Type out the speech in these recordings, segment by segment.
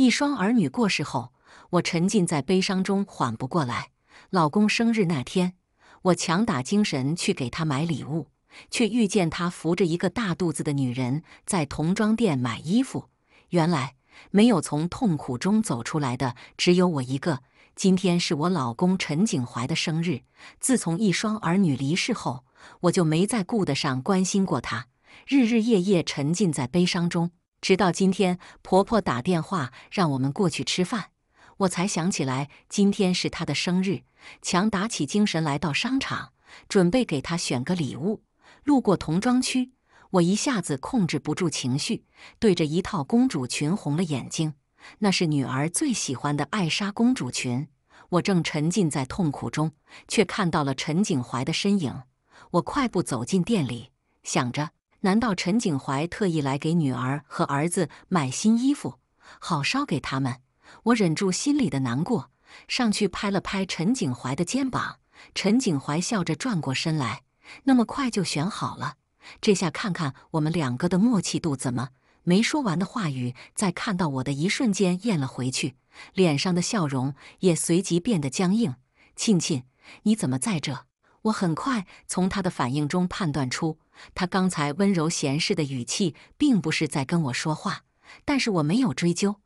一双儿女过世后，我沉浸在悲伤中，缓不过来。老公生日那天，我强打精神去给他买礼物，却遇见他扶着一个大肚子的女人在童装店买衣服。原来，没有从痛苦中走出来的只有我一个。今天是我老公陈景怀的生日。自从一双儿女离世后，我就没再顾得上关心过他，日日夜夜沉浸在悲伤中。直到今天，婆婆打电话让我们过去吃饭，我才想起来今天是她的生日。强打起精神来到商场，准备给她选个礼物。路过童装区，我一下子控制不住情绪，对着一套公主裙红了眼睛。那是女儿最喜欢的艾莎公主裙。我正沉浸在痛苦中，却看到了陈景怀的身影。我快步走进店里，想着。难道陈景怀特意来给女儿和儿子买新衣服，好烧给他们？我忍住心里的难过，上去拍了拍陈景怀的肩膀。陈景怀笑着转过身来，那么快就选好了。这下看看我们两个的默契度怎么？没说完的话语在看到我的一瞬间咽了回去，脸上的笑容也随即变得僵硬。庆庆，你怎么在这？我很快从他的反应中判断出。他刚才温柔闲适的语气，并不是在跟我说话，但是我没有追究，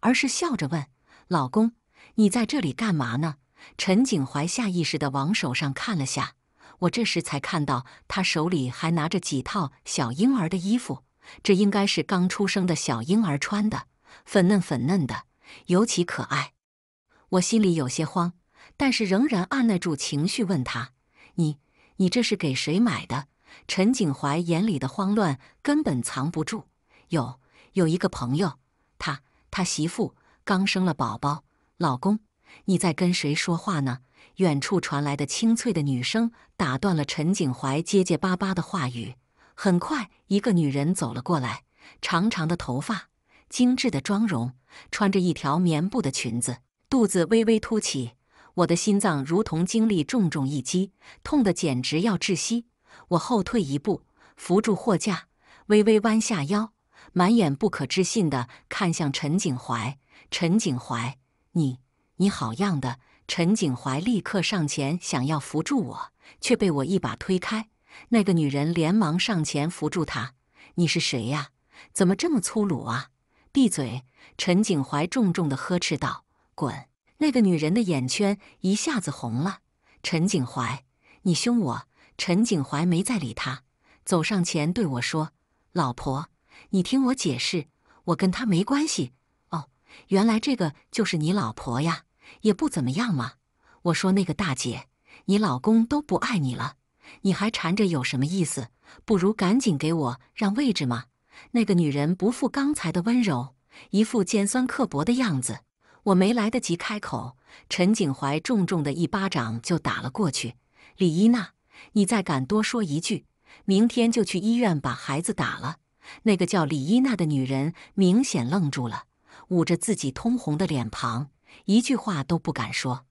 而是笑着问：“老公，你在这里干嘛呢？”陈景怀下意识地往手上看了下，我这时才看到他手里还拿着几套小婴儿的衣服，这应该是刚出生的小婴儿穿的，粉嫩粉嫩的，尤其可爱。我心里有些慌，但是仍然按捺住情绪问他：“你，你这是给谁买的？”陈景怀眼里的慌乱根本藏不住。有有一个朋友，他他媳妇刚生了宝宝。老公，你在跟谁说话呢？远处传来的清脆的女声打断了陈景怀结结巴巴的话语。很快，一个女人走了过来，长长的头发，精致的妆容，穿着一条棉布的裙子，肚子微微凸起。我的心脏如同经历重重一击，痛得简直要窒息。我后退一步，扶住货架，微微弯下腰，满眼不可置信的看向陈景怀。陈景怀，你，你好样的！陈景怀立刻上前想要扶住我，却被我一把推开。那个女人连忙上前扶住他：“你是谁呀？怎么这么粗鲁啊？”闭嘴！陈景怀重重的呵斥道：“滚！”那个女人的眼圈一下子红了。陈景怀，你凶我！陈景怀没再理他，走上前对我说：“老婆，你听我解释，我跟他没关系哦。原来这个就是你老婆呀，也不怎么样嘛。”我说：“那个大姐，你老公都不爱你了，你还缠着有什么意思？不如赶紧给我让位置嘛。”那个女人不复刚才的温柔，一副尖酸刻薄的样子。我没来得及开口，陈景怀重重的一巴掌就打了过去。李依娜。你再敢多说一句，明天就去医院把孩子打了。那个叫李依娜的女人明显愣住了，捂着自己通红的脸庞，一句话都不敢说。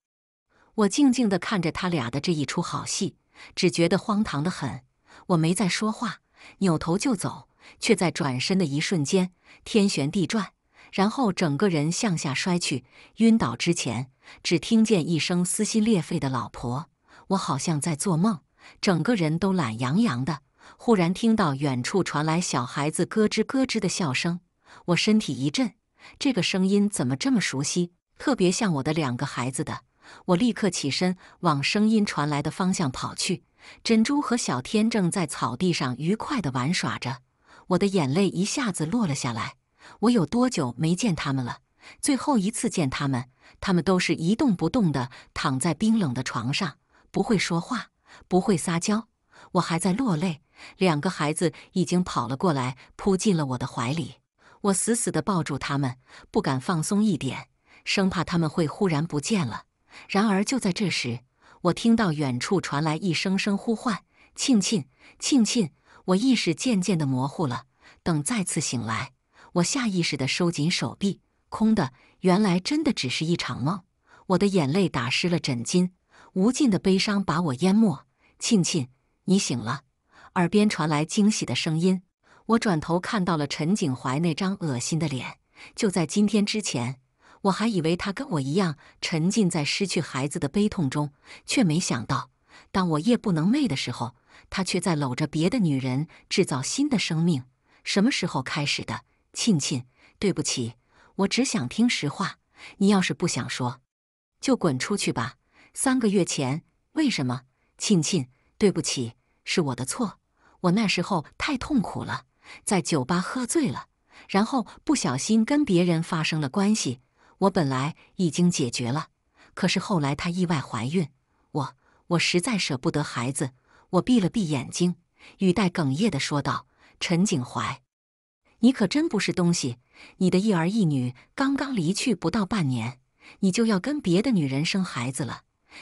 我静静地看着他俩的这一出好戏，只觉得荒唐得很。我没再说话，扭头就走，却在转身的一瞬间天旋地转，然后整个人向下摔去，晕倒之前只听见一声撕心裂肺的“老婆”，我好像在做梦。整个人都懒洋洋的。忽然听到远处传来小孩子咯吱咯吱的笑声，我身体一震，这个声音怎么这么熟悉？特别像我的两个孩子的。我立刻起身往声音传来的方向跑去。珍珠和小天正在草地上愉快地玩耍着，我的眼泪一下子落了下来。我有多久没见他们了？最后一次见他们，他们都是一动不动地躺在冰冷的床上，不会说话。不会撒娇，我还在落泪。两个孩子已经跑了过来，扑进了我的怀里。我死死地抱住他们，不敢放松一点，生怕他们会忽然不见了。然而，就在这时，我听到远处传来一声声呼唤：“庆庆，庆庆！”我意识渐渐地模糊了。等再次醒来，我下意识地收紧手臂，空的，原来真的只是一场梦。我的眼泪打湿了枕巾。无尽的悲伤把我淹没，庆庆，你醒了。耳边传来惊喜的声音，我转头看到了陈景怀那张恶心的脸。就在今天之前，我还以为他跟我一样沉浸在失去孩子的悲痛中，却没想到，当我夜不能寐的时候，他却在搂着别的女人制造新的生命。什么时候开始的？庆庆，对不起，我只想听实话。你要是不想说，就滚出去吧。三个月前，为什么，庆庆，对不起，是我的错，我那时候太痛苦了，在酒吧喝醉了，然后不小心跟别人发生了关系。我本来已经解决了，可是后来她意外怀孕，我我实在舍不得孩子，我闭了闭眼睛，语带哽咽地说道：“陈景怀，你可真不是东西！你的一儿一女刚刚离去不到半年，你就要跟别的女人生孩子了。”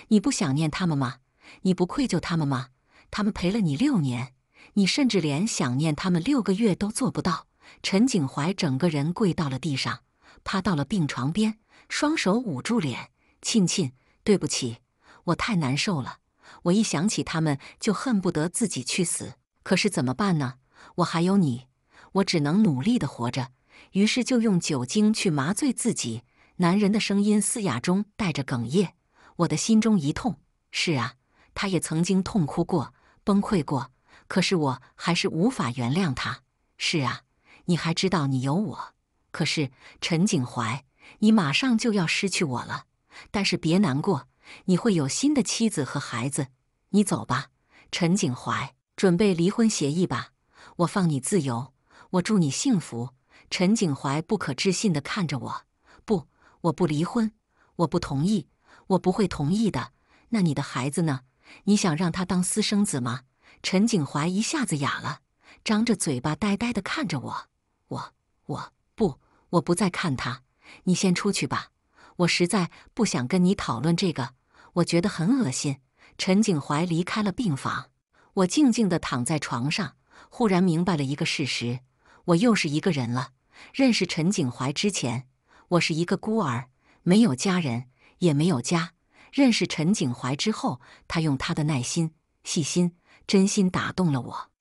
你不想念他们吗？你不愧疚他们吗？他们陪了你六年，你甚至连想念他们六个月都做不到。陈景怀整个人跪到了地上，趴到了病床边，双手捂住脸：“庆庆，对不起，我太难受了。我一想起他们，就恨不得自己去死。可是怎么办呢？我还有你，我只能努力的活着。于是就用酒精去麻醉自己。”男人的声音嘶哑中带着哽咽。我的心中一痛。是啊，他也曾经痛哭过，崩溃过。可是我还是无法原谅他。是啊，你还知道你有我。可是陈景怀，你马上就要失去我了。但是别难过，你会有新的妻子和孩子。你走吧，陈景怀，准备离婚协议吧。我放你自由，我祝你幸福。陈景怀不可置信地看着我。不，我不离婚，我不同意。我不会同意的。那你的孩子呢？你想让他当私生子吗？陈景怀一下子哑了，张着嘴巴，呆呆的看着我。我我不我不再看他。你先出去吧，我实在不想跟你讨论这个，我觉得很恶心。陈景怀离开了病房，我静静的躺在床上，忽然明白了一个事实：我又是一个人了。认识陈景怀之前，我是一个孤儿，没有家人。也没有家。认识陈景怀之后，他用他的耐心、细心、真心打动了我，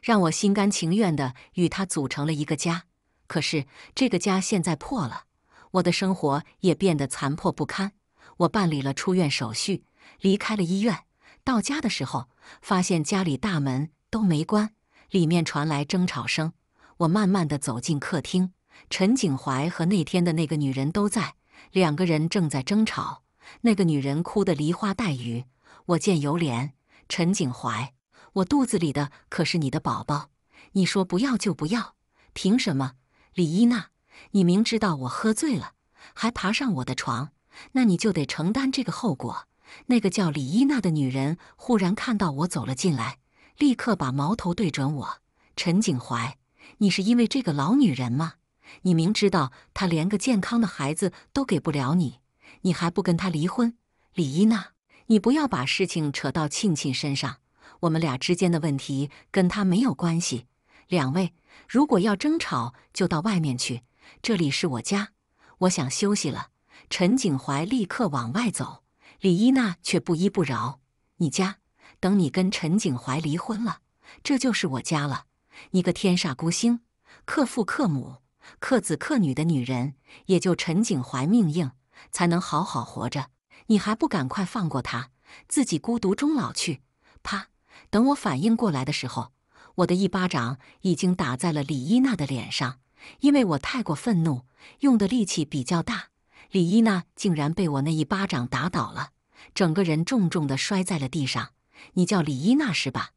让我心甘情愿地与他组成了一个家。可是这个家现在破了，我的生活也变得残破不堪。我办理了出院手续，离开了医院。到家的时候，发现家里大门都没关，里面传来争吵声。我慢慢地走进客厅，陈景怀和那天的那个女人都在。两个人正在争吵，那个女人哭得梨花带雨，我见犹怜。陈景怀，我肚子里的可是你的宝宝，你说不要就不要，凭什么？李依娜，你明知道我喝醉了，还爬上我的床，那你就得承担这个后果。那个叫李依娜的女人忽然看到我走了进来，立刻把矛头对准我。陈景怀，你是因为这个老女人吗？你明知道他连个健康的孩子都给不了你，你还不跟他离婚？李一娜，你不要把事情扯到庆庆身上。我们俩之间的问题跟他没有关系。两位，如果要争吵，就到外面去。这里是我家，我想休息了。陈景怀立刻往外走，李一娜却不依不饶。你家等你跟陈景怀离婚了，这就是我家了。你个天煞孤星，克父克母。克子克女的女人，也就陈景怀命硬，才能好好活着。你还不赶快放过他，自己孤独终老去！啪！等我反应过来的时候，我的一巴掌已经打在了李依娜的脸上，因为我太过愤怒，用的力气比较大。李依娜竟然被我那一巴掌打倒了，整个人重重地摔在了地上。你叫李依娜是吧？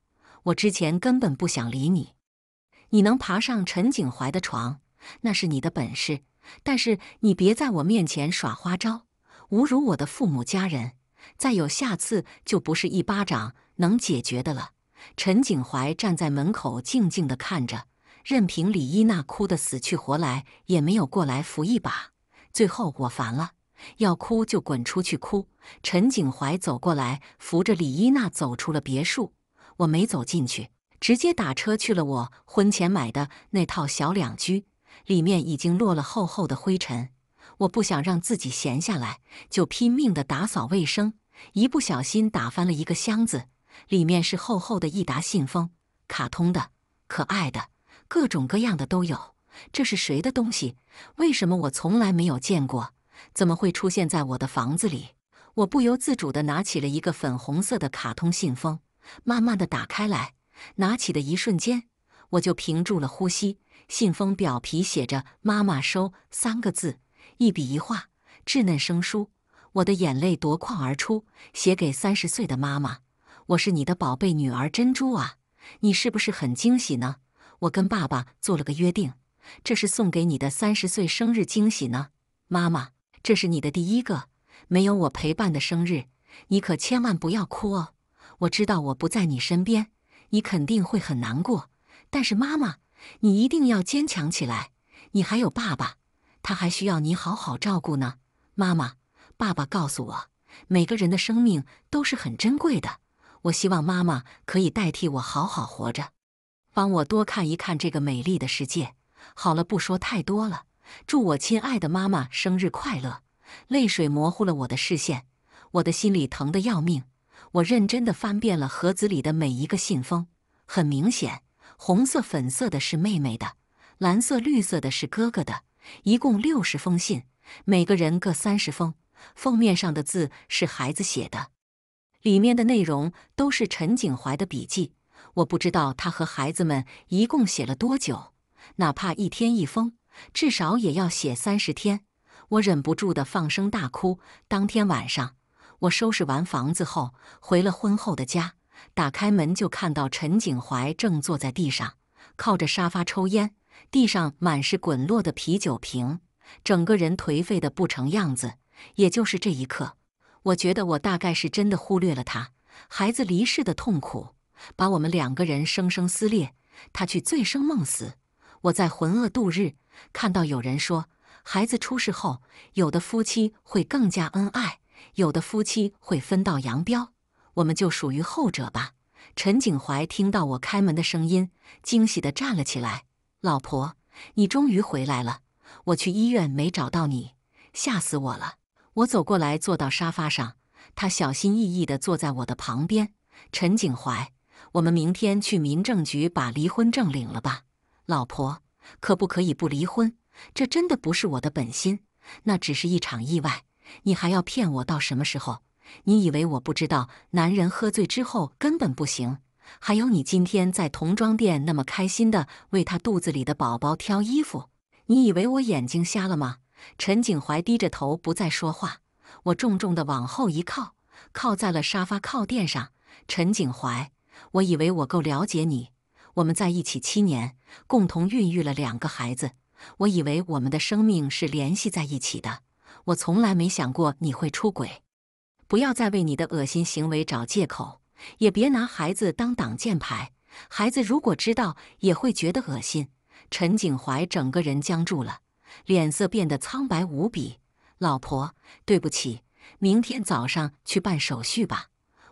我之前根本不想理你。你能爬上陈景怀的床？那是你的本事，但是你别在我面前耍花招，侮辱我的父母家人。再有下次就不是一巴掌能解决的了。陈景怀站在门口静静地看着，任凭李依娜哭得死去活来，也没有过来扶一把。最后我烦了，要哭就滚出去哭。陈景怀走过来扶着李依娜走出了别墅，我没走进去，直接打车去了我婚前买的那套小两居。里面已经落了厚厚的灰尘，我不想让自己闲下来，就拼命的打扫卫生。一不小心打翻了一个箱子，里面是厚厚的一沓信封，卡通的、可爱的，各种各样的都有。这是谁的东西？为什么我从来没有见过？怎么会出现在我的房子里？我不由自主的拿起了一个粉红色的卡通信封，慢慢的打开来。拿起的一瞬间，我就屏住了呼吸。信封表皮写着“妈妈收”三个字，一笔一画，稚嫩生疏。我的眼泪夺眶而出。写给三十岁的妈妈，我是你的宝贝女儿珍珠啊！你是不是很惊喜呢？我跟爸爸做了个约定，这是送给你的三十岁生日惊喜呢，妈妈。这是你的第一个没有我陪伴的生日，你可千万不要哭哦！我知道我不在你身边，你肯定会很难过，但是妈妈。你一定要坚强起来，你还有爸爸，他还需要你好好照顾呢。妈妈，爸爸告诉我，每个人的生命都是很珍贵的。我希望妈妈可以代替我好好活着，帮我多看一看这个美丽的世界。好了，不说太多了。祝我亲爱的妈妈生日快乐！泪水模糊了我的视线，我的心里疼得要命。我认真地翻遍了盒子里的每一个信封，很明显。红色、粉色的是妹妹的，蓝色、绿色的是哥哥的，一共六十封信，每个人各三十封。封面上的字是孩子写的，里面的内容都是陈景怀的笔记。我不知道他和孩子们一共写了多久，哪怕一天一封，至少也要写三十天。我忍不住的放声大哭。当天晚上，我收拾完房子后，回了婚后的家。打开门就看到陈景怀正坐在地上，靠着沙发抽烟，地上满是滚落的啤酒瓶，整个人颓废的不成样子。也就是这一刻，我觉得我大概是真的忽略了他孩子离世的痛苦，把我们两个人生生撕裂。他去醉生梦死，我在浑噩度日。看到有人说，孩子出事后，有的夫妻会更加恩爱，有的夫妻会分道扬镳。我们就属于后者吧。陈景怀听到我开门的声音，惊喜地站了起来：“老婆，你终于回来了！我去医院没找到你，吓死我了！”我走过来，坐到沙发上，他小心翼翼地坐在我的旁边。陈景怀，我们明天去民政局把离婚证领了吧？老婆，可不可以不离婚？这真的不是我的本心，那只是一场意外。你还要骗我到什么时候？你以为我不知道，男人喝醉之后根本不行。还有，你今天在童装店那么开心的为他肚子里的宝宝挑衣服，你以为我眼睛瞎了吗？陈景怀低着头不再说话。我重重的往后一靠，靠在了沙发靠垫上。陈景怀，我以为我够了解你。我们在一起七年，共同孕育了两个孩子。我以为我们的生命是联系在一起的。我从来没想过你会出轨。不要再为你的恶心行为找借口，也别拿孩子当挡箭牌。孩子如果知道，也会觉得恶心。陈景怀整个人僵住了，脸色变得苍白无比。老婆，对不起，明天早上去办手续吧。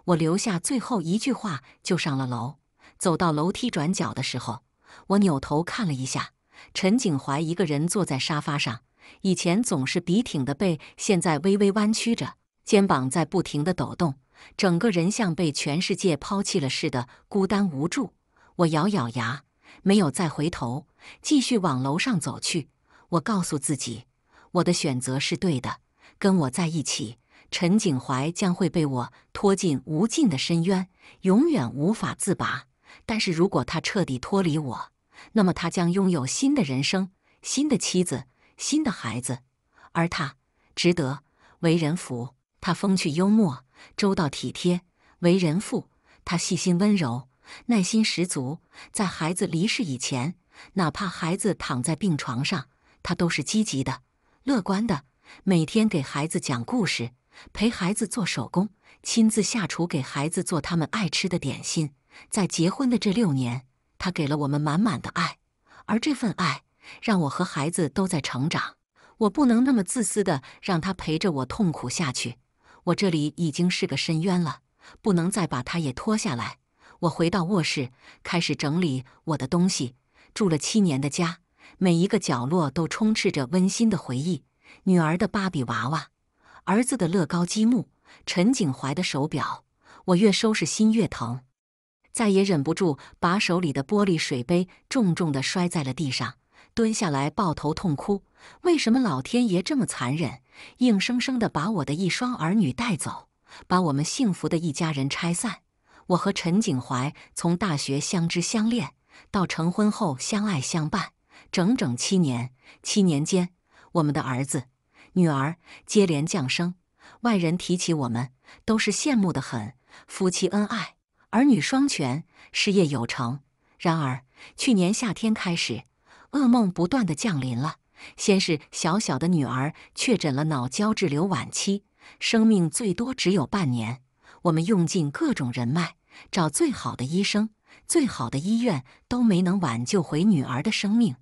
我留下最后一句话，就上了楼。走到楼梯转角的时候，我扭头看了一下，陈景怀一个人坐在沙发上。以前总是笔挺的背，现在微微弯曲着。肩膀在不停地抖动，整个人像被全世界抛弃了似的孤单无助。我咬咬牙，没有再回头，继续往楼上走去。我告诉自己，我的选择是对的。跟我在一起，陈景怀将会被我拖进无尽的深渊，永远无法自拔。但是如果他彻底脱离我，那么他将拥有新的人生、新的妻子、新的孩子，而他值得为人父。他风趣幽默、周到体贴，为人父，他细心温柔、耐心十足。在孩子离世以前，哪怕孩子躺在病床上，他都是积极的、乐观的，每天给孩子讲故事，陪孩子做手工，亲自下厨给孩子做他们爱吃的点心。在结婚的这六年，他给了我们满满的爱，而这份爱让我和孩子都在成长。我不能那么自私的让他陪着我痛苦下去。我这里已经是个深渊了，不能再把他也拖下来。我回到卧室，开始整理我的东西。住了七年的家，每一个角落都充斥着温馨的回忆：女儿的芭比娃娃，儿子的乐高积木，陈景怀的手表。我越收拾，心越疼，再也忍不住，把手里的玻璃水杯重重地摔在了地上，蹲下来抱头痛哭。为什么老天爷这么残忍？硬生生的把我的一双儿女带走，把我们幸福的一家人拆散。我和陈景怀从大学相知相恋，到成婚后相爱相伴，整整七年。七年间，我们的儿子、女儿接连降生。外人提起我们，都是羡慕的很。夫妻恩爱，儿女双全，事业有成。然而，去年夏天开始，噩梦不断的降临了。先是小小的女儿确诊了脑胶质瘤晚期，生命最多只有半年。我们用尽各种人脉，找最好的医生、最好的医院，都没能挽救回女儿的生命。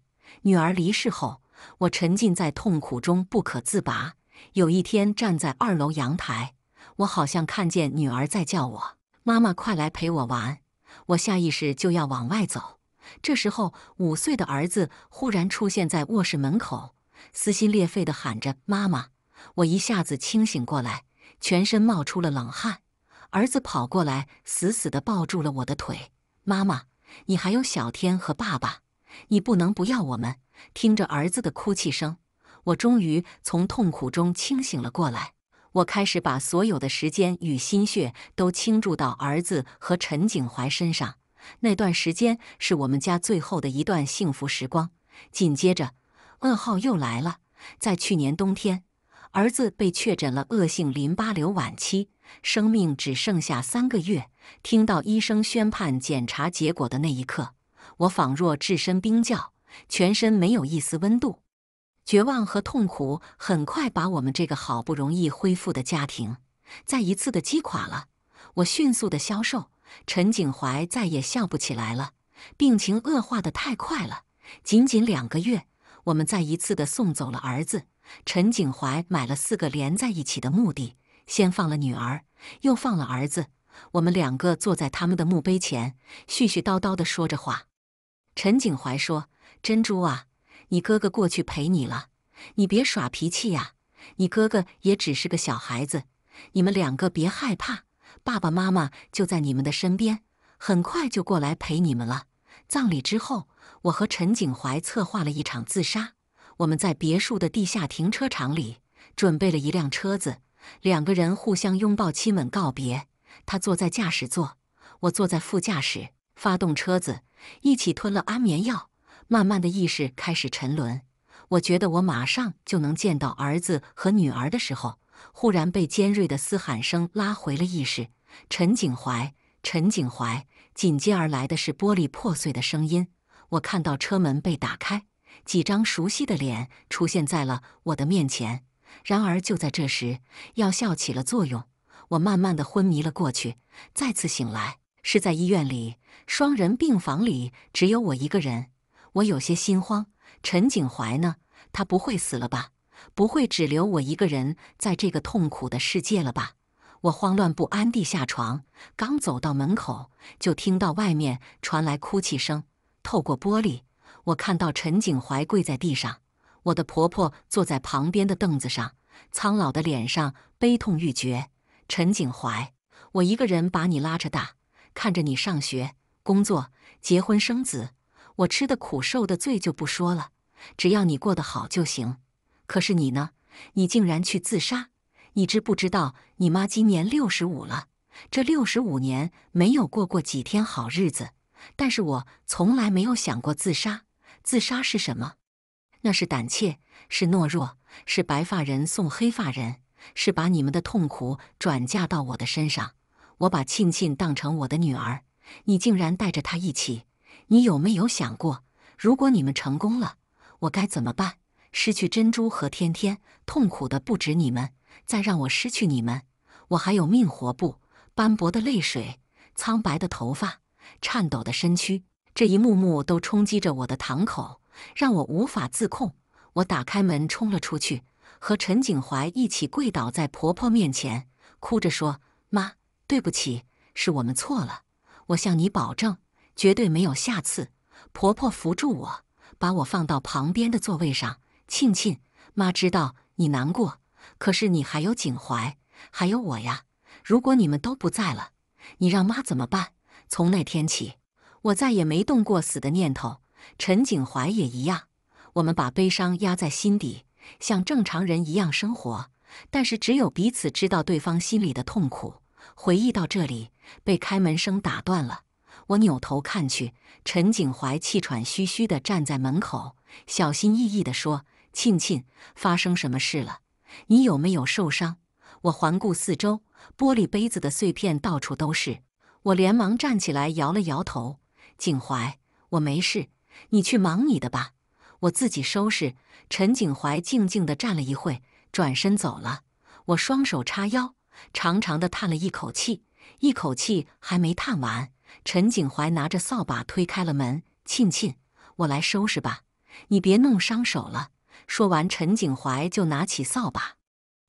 女儿离世后，我沉浸在痛苦中不可自拔。有一天，站在二楼阳台，我好像看见女儿在叫我：“妈妈，快来陪我玩。”我下意识就要往外走。这时候，五岁的儿子忽然出现在卧室门口，撕心裂肺地喊着：“妈妈！”我一下子清醒过来，全身冒出了冷汗。儿子跑过来，死死地抱住了我的腿：“妈妈，你还有小天和爸爸，你不能不要我们！”听着儿子的哭泣声，我终于从痛苦中清醒了过来。我开始把所有的时间与心血都倾注到儿子和陈景怀身上。那段时间是我们家最后的一段幸福时光。紧接着，噩耗又来了。在去年冬天，儿子被确诊了恶性淋巴瘤晚期，生命只剩下三个月。听到医生宣判检查结果的那一刻，我仿若置身冰窖，全身没有一丝温度。绝望和痛苦很快把我们这个好不容易恢复的家庭再一次的击垮了。我迅速的消瘦。陈景怀再也笑不起来了，病情恶化的太快了。仅仅两个月，我们再一次的送走了儿子。陈景怀买了四个连在一起的墓地，先放了女儿，又放了儿子。我们两个坐在他们的墓碑前，絮絮叨叨的说着话。陈景怀说：“珍珠啊，你哥哥过去陪你了，你别耍脾气呀。你哥哥也只是个小孩子，你们两个别害怕。”爸爸妈妈就在你们的身边，很快就过来陪你们了。葬礼之后，我和陈景怀策划了一场自杀。我们在别墅的地下停车场里准备了一辆车子，两个人互相拥抱、亲吻、告别。他坐在驾驶座，我坐在副驾驶，发动车子，一起吞了安眠药，慢慢的意识开始沉沦。我觉得我马上就能见到儿子和女儿的时候。忽然被尖锐的嘶喊声拉回了意识，陈景怀，陈景怀。紧接而来的是玻璃破碎的声音，我看到车门被打开，几张熟悉的脸出现在了我的面前。然而就在这时，药效起了作用，我慢慢的昏迷了过去。再次醒来是在医院里，双人病房里只有我一个人，我有些心慌。陈景怀呢？他不会死了吧？不会只留我一个人在这个痛苦的世界了吧？我慌乱不安地下床，刚走到门口，就听到外面传来哭泣声。透过玻璃，我看到陈景怀跪在地上，我的婆婆坐在旁边的凳子上，苍老的脸上悲痛欲绝。陈景怀，我一个人把你拉扯大，看着你上学、工作、结婚、生子，我吃的苦、受的罪就不说了，只要你过得好就行。可是你呢？你竟然去自杀！你知不知道你妈今年六十五了？这六十五年没有过过几天好日子。但是我从来没有想过自杀。自杀是什么？那是胆怯，是懦弱，是白发人送黑发人，是把你们的痛苦转嫁到我的身上。我把庆庆当成我的女儿，你竟然带着她一起。你有没有想过，如果你们成功了，我该怎么办？失去珍珠和天天，痛苦的不止你们。再让我失去你们，我还有命活不？斑驳的泪水，苍白的头发，颤抖的身躯，这一幕幕都冲击着我的堂口，让我无法自控。我打开门冲了出去，和陈景怀一起跪倒在婆婆面前，哭着说：“妈，对不起，是我们错了。我向你保证，绝对没有下次。”婆婆扶住我，把我放到旁边的座位上。庆庆，妈知道你难过，可是你还有景怀，还有我呀。如果你们都不在了，你让妈怎么办？从那天起，我再也没动过死的念头。陈景怀也一样，我们把悲伤压在心底，像正常人一样生活。但是只有彼此知道对方心里的痛苦。回忆到这里，被开门声打断了。我扭头看去，陈景怀气喘吁吁的站在门口，小心翼翼的说。庆庆，发生什么事了？你有没有受伤？我环顾四周，玻璃杯子的碎片到处都是。我连忙站起来，摇了摇头。景怀，我没事，你去忙你的吧，我自己收拾。陈景怀静静地站了一会，转身走了。我双手叉腰，长长的叹了一口气。一口气还没叹完，陈景怀拿着扫把推开了门。庆庆，我来收拾吧，你别弄伤手了。说完，陈景怀就拿起扫把，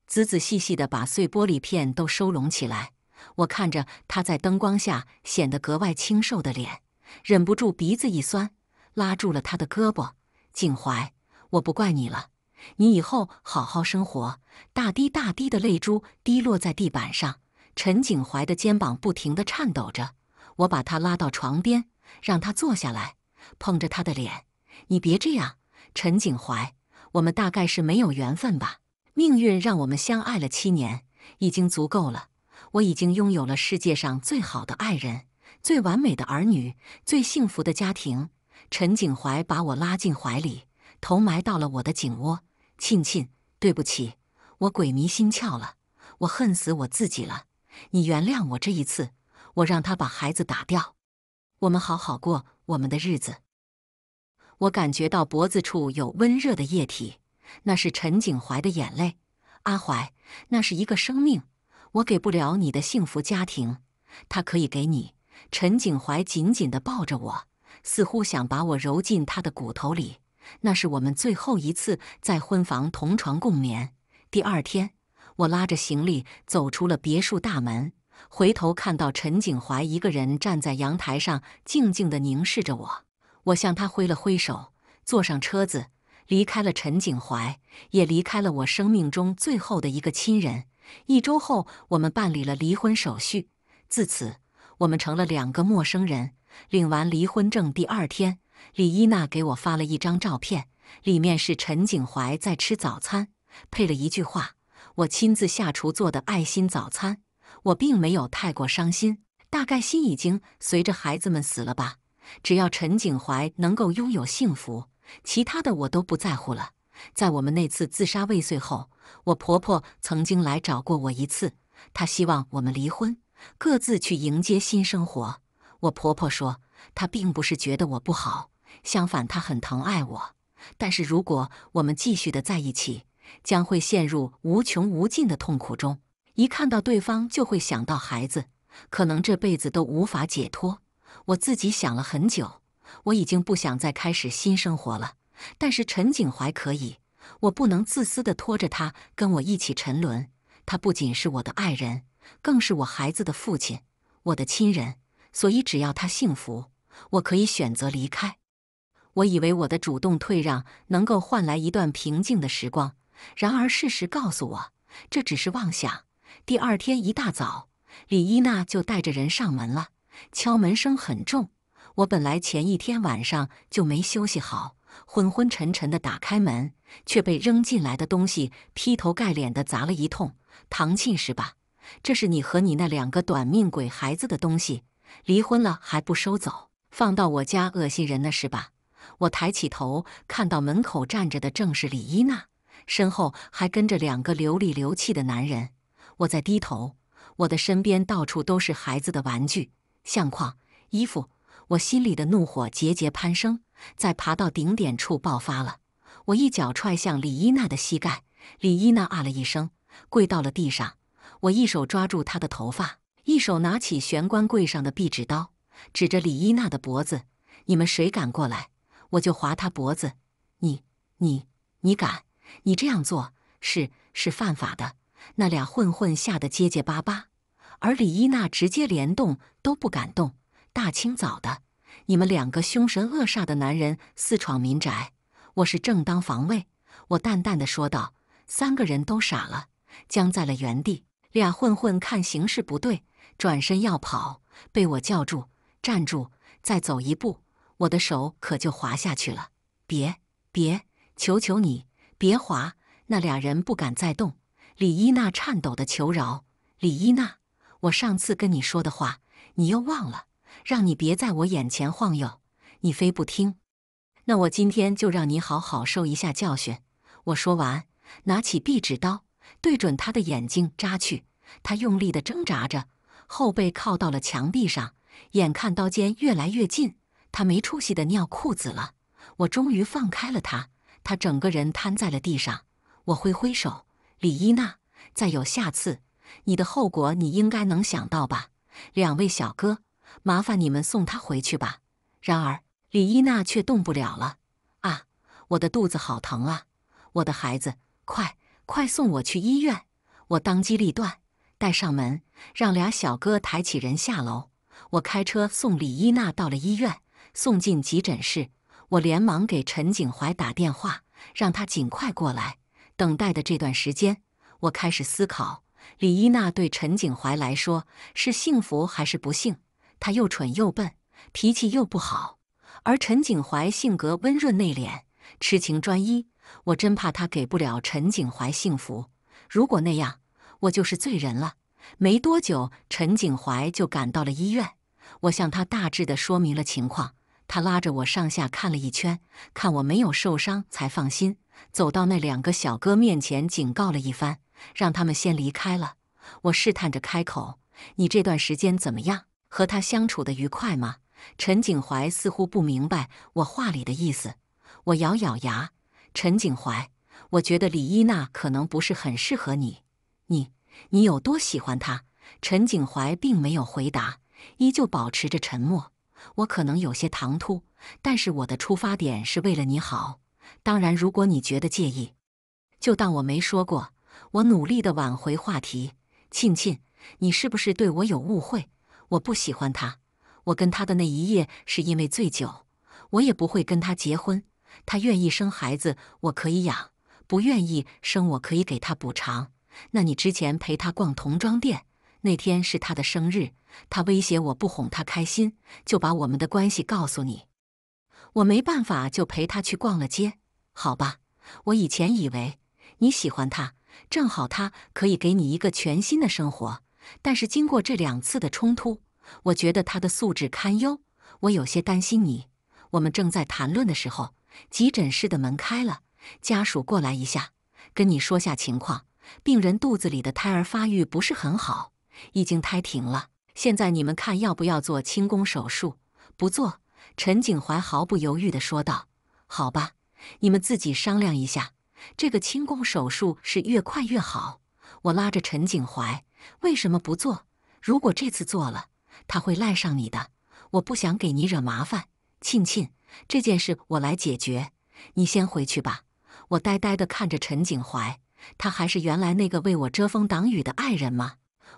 仔仔细细的把碎玻璃片都收拢起来。我看着他在灯光下显得格外清瘦的脸，忍不住鼻子一酸，拉住了他的胳膊。景怀，我不怪你了，你以后好好生活。大滴大滴的泪珠滴落在地板上，陈景怀的肩膀不停地颤抖着。我把他拉到床边，让他坐下来，捧着他的脸，你别这样，陈景怀。我们大概是没有缘分吧？命运让我们相爱了七年，已经足够了。我已经拥有了世界上最好的爱人、最完美的儿女、最幸福的家庭。陈景怀把我拉进怀里，头埋到了我的颈窝，沁沁，对不起，我鬼迷心窍了，我恨死我自己了。你原谅我这一次，我让他把孩子打掉，我们好好过我们的日子。我感觉到脖子处有温热的液体，那是陈景怀的眼泪。阿怀，那是一个生命，我给不了你的幸福家庭，他可以给你。陈景怀紧紧地抱着我，似乎想把我揉进他的骨头里。那是我们最后一次在婚房同床共眠。第二天，我拉着行李走出了别墅大门，回头看到陈景怀一个人站在阳台上，静静地凝视着我。我向他挥了挥手，坐上车子，离开了陈景怀，也离开了我生命中最后的一个亲人。一周后，我们办理了离婚手续。自此，我们成了两个陌生人。领完离婚证第二天，李依娜给我发了一张照片，里面是陈景怀在吃早餐，配了一句话：“我亲自下厨做的爱心早餐。”我并没有太过伤心，大概心已经随着孩子们死了吧。只要陈景怀能够拥有幸福，其他的我都不在乎了。在我们那次自杀未遂后，我婆婆曾经来找过我一次，她希望我们离婚，各自去迎接新生活。我婆婆说，她并不是觉得我不好，相反，她很疼爱我。但是，如果我们继续的在一起，将会陷入无穷无尽的痛苦中。一看到对方，就会想到孩子，可能这辈子都无法解脱。我自己想了很久，我已经不想再开始新生活了。但是陈景怀可以，我不能自私地拖着他跟我一起沉沦。他不仅是我的爱人，更是我孩子的父亲，我的亲人。所以，只要他幸福，我可以选择离开。我以为我的主动退让能够换来一段平静的时光，然而事实告诉我，这只是妄想。第二天一大早，李依娜就带着人上门了。敲门声很重，我本来前一天晚上就没休息好，昏昏沉沉的打开门，却被扔进来的东西劈头盖脸的砸了一通。唐沁是吧？这是你和你那两个短命鬼孩子的东西，离婚了还不收走，放到我家恶心人呢是吧？我抬起头，看到门口站着的正是李一娜，身后还跟着两个流里流气的男人。我在低头，我的身边到处都是孩子的玩具。相框、衣服，我心里的怒火节节攀升，在爬到顶点处爆发了。我一脚踹向李依娜的膝盖，李依娜啊了一声，跪到了地上。我一手抓住她的头发，一手拿起玄关柜上的壁纸刀，指着李依娜的脖子：“你们谁敢过来，我就划他脖子！”“你、你、你敢？你这样做是是犯法的。”那俩混混吓得结结巴巴。而李依娜直接连动都不敢动。大清早的，你们两个凶神恶煞的男人私闯民宅，我是正当防卫。我淡淡的说道。三个人都傻了，僵在了原地。俩混混看形势不对，转身要跑，被我叫住：“站住！再走一步，我的手可就滑下去了。”别，别，求求你，别滑！那俩人不敢再动。李依娜颤抖的求饶：“李依娜。”我上次跟你说的话，你又忘了，让你别在我眼前晃悠，你非不听，那我今天就让你好好受一下教训。我说完，拿起壁纸刀，对准他的眼睛扎去。他用力的挣扎着，后背靠到了墙壁上，眼看刀尖越来越近，他没出息的尿裤子了。我终于放开了他，他整个人瘫在了地上。我挥挥手，李一娜，再有下次。你的后果你应该能想到吧？两位小哥，麻烦你们送他回去吧。然而李依娜却动不了了啊！我的肚子好疼啊！我的孩子，快快送我去医院！我当机立断，带上门，让俩小哥抬起人下楼。我开车送李依娜到了医院，送进急诊室。我连忙给陈景怀打电话，让他尽快过来。等待的这段时间，我开始思考。李依娜对陈景怀来说是幸福还是不幸？她又蠢又笨，脾气又不好，而陈景怀性格温润内敛，痴情专一。我真怕他给不了陈景怀幸福，如果那样，我就是罪人了。没多久，陈景怀就赶到了医院，我向他大致的说明了情况，他拉着我上下看了一圈，看我没有受伤才放心，走到那两个小哥面前警告了一番。让他们先离开了。我试探着开口：“你这段时间怎么样？和他相处的愉快吗？”陈景怀似乎不明白我话里的意思。我咬咬牙：“陈景怀，我觉得李依娜可能不是很适合你。你，你有多喜欢她？”陈景怀并没有回答，依旧保持着沉默。我可能有些唐突，但是我的出发点是为了你好。当然，如果你觉得介意，就当我没说过。我努力的挽回话题，庆庆，你是不是对我有误会？我不喜欢他，我跟他的那一夜是因为醉酒，我也不会跟他结婚。他愿意生孩子，我可以养；不愿意生，我可以给他补偿。那你之前陪他逛童装店那天是他的生日，他威胁我不哄他开心，就把我们的关系告诉你。我没办法，就陪他去逛了街。好吧，我以前以为你喜欢他。正好他可以给你一个全新的生活，但是经过这两次的冲突，我觉得他的素质堪忧，我有些担心你。我们正在谈论的时候，急诊室的门开了，家属过来一下，跟你说下情况。病人肚子里的胎儿发育不是很好，已经胎停了。现在你们看要不要做清宫手术？不做。陈景怀毫不犹豫地说道：“好吧，你们自己商量一下。”这个清宫手术是越快越好。我拉着陈景怀，为什么不做？如果这次做了，他会赖上你的。我不想给你惹麻烦，庆庆，这件事我来解决。你先回去吧。我呆呆的看着陈景怀，他还是原来那个为我遮风挡雨的爱人吗？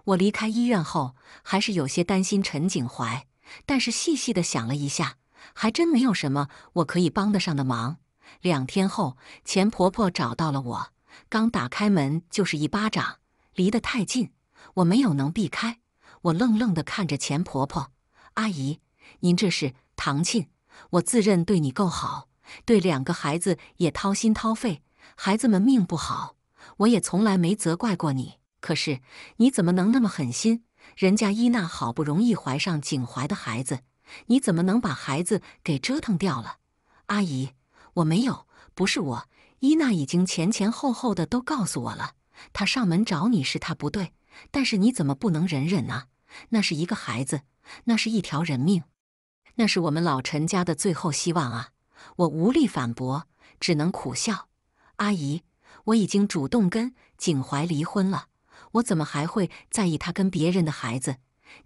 我离开医院后，还是有些担心陈景怀，但是细细的想了一下，还真没有什么我可以帮得上的忙。两天后，钱婆婆找到了我。刚打开门，就是一巴掌。离得太近，我没有能避开。我愣愣地看着钱婆婆。阿姨，您这是堂亲。我自认对你够好，对两个孩子也掏心掏肺。孩子们命不好，我也从来没责怪过你。可是你怎么能那么狠心？人家伊娜好不容易怀上景怀的孩子，你怎么能把孩子给折腾掉了？阿姨。我没有，不是我。伊娜已经前前后后的都告诉我了，她上门找你是她不对，但是你怎么不能忍忍呢？那是一个孩子，那是一条人命，那是我们老陈家的最后希望啊！我无力反驳，只能苦笑。阿姨，我已经主动跟景怀离婚了，我怎么还会在意他跟别人的孩子？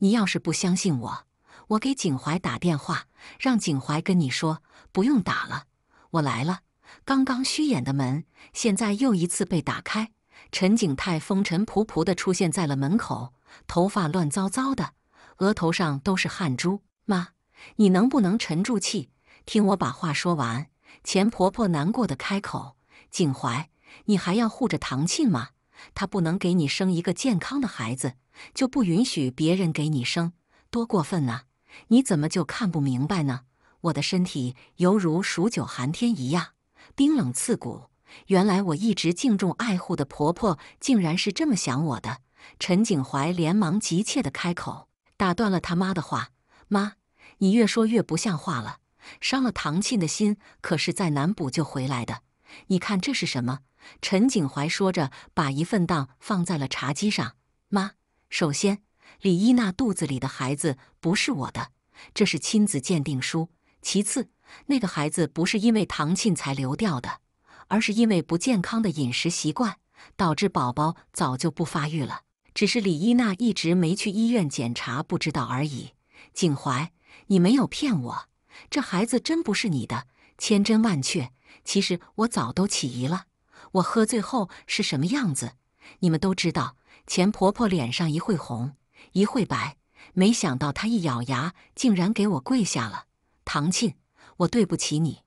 你要是不相信我，我给景怀打电话，让景怀跟你说。不用打了。我来了，刚刚虚掩的门，现在又一次被打开。陈景泰风尘仆仆地出现在了门口，头发乱糟糟的，额头上都是汗珠。妈，你能不能沉住气，听我把话说完？钱婆婆难过的开口：“景怀，你还要护着唐沁吗？她不能给你生一个健康的孩子，就不允许别人给你生？多过分啊！你怎么就看不明白呢？”我的身体犹如数九寒天一样冰冷刺骨。原来我一直敬重爱护的婆婆，竟然是这么想我的。陈景怀连忙急切地开口，打断了他妈的话：“妈，你越说越不像话了，伤了唐沁的心，可是再难补救回来的。你看这是什么？”陈景怀说着，把一份档放在了茶几上。“妈，首先，李依娜肚子里的孩子不是我的，这是亲子鉴定书。”其次，那个孩子不是因为唐沁才流掉的，而是因为不健康的饮食习惯导致宝宝早就不发育了。只是李依娜一直没去医院检查，不知道而已。景怀，你没有骗我，这孩子真不是你的，千真万确。其实我早都起疑了。我喝醉后是什么样子，你们都知道。钱婆婆脸上一会红一会白，没想到她一咬牙，竟然给我跪下了。唐沁，我对不起你，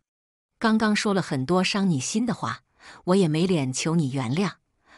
刚刚说了很多伤你心的话，我也没脸求你原谅。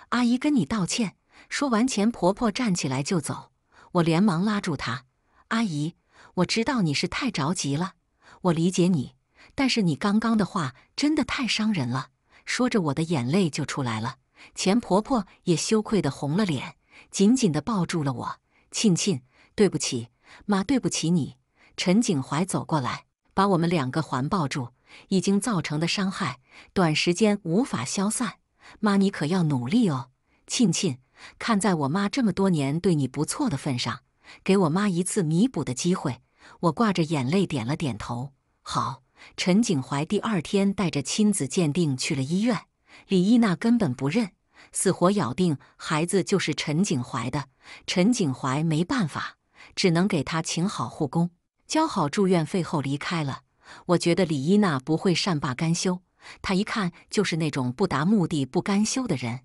阿姨跟你道歉。说完前，婆婆站起来就走，我连忙拉住她。阿姨，我知道你是太着急了，我理解你，但是你刚刚的话真的太伤人了。说着，我的眼泪就出来了。钱婆婆也羞愧的红了脸，紧紧的抱住了我。沁沁，对不起，妈对不起你。陈景怀走过来。把我们两个环抱住，已经造成的伤害，短时间无法消散。妈，你可要努力哦，庆庆。看在我妈这么多年对你不错的份上，给我妈一次弥补的机会。我挂着眼泪点了点头。好，陈景怀第二天带着亲子鉴定去了医院。李依娜根本不认，死活咬定孩子就是陈景怀的。陈景怀没办法，只能给他请好护工。交好住院费后离开了。我觉得李依娜不会善罢甘休，她一看就是那种不达目的不甘休的人。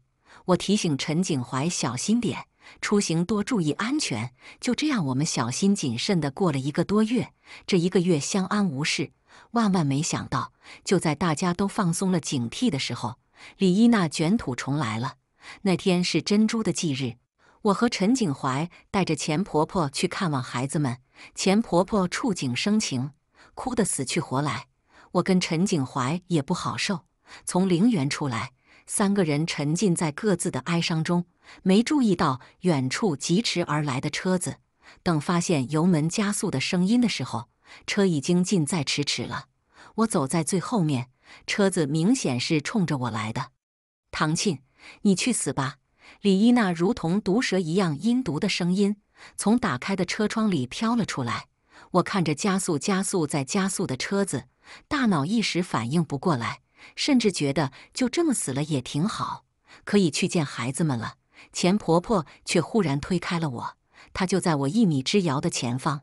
我提醒陈景怀小心点，出行多注意安全。就这样，我们小心谨慎的过了一个多月。这一个月相安无事，万万没想到，就在大家都放松了警惕的时候，李依娜卷土重来了。那天是珍珠的忌日。我和陈景怀带着钱婆婆去看望孩子们，钱婆婆触景生情，哭得死去活来。我跟陈景怀也不好受。从陵园出来，三个人沉浸在各自的哀伤中，没注意到远处疾驰而来的车子。等发现油门加速的声音的时候，车已经近在咫尺了。我走在最后面，车子明显是冲着我来的。唐沁，你去死吧！李依娜如同毒蛇一样阴毒的声音从打开的车窗里飘了出来。我看着加速、加速、再加速的车子，大脑一时反应不过来，甚至觉得就这么死了也挺好，可以去见孩子们了。钱婆婆却忽然推开了我，她就在我一米之遥的前方。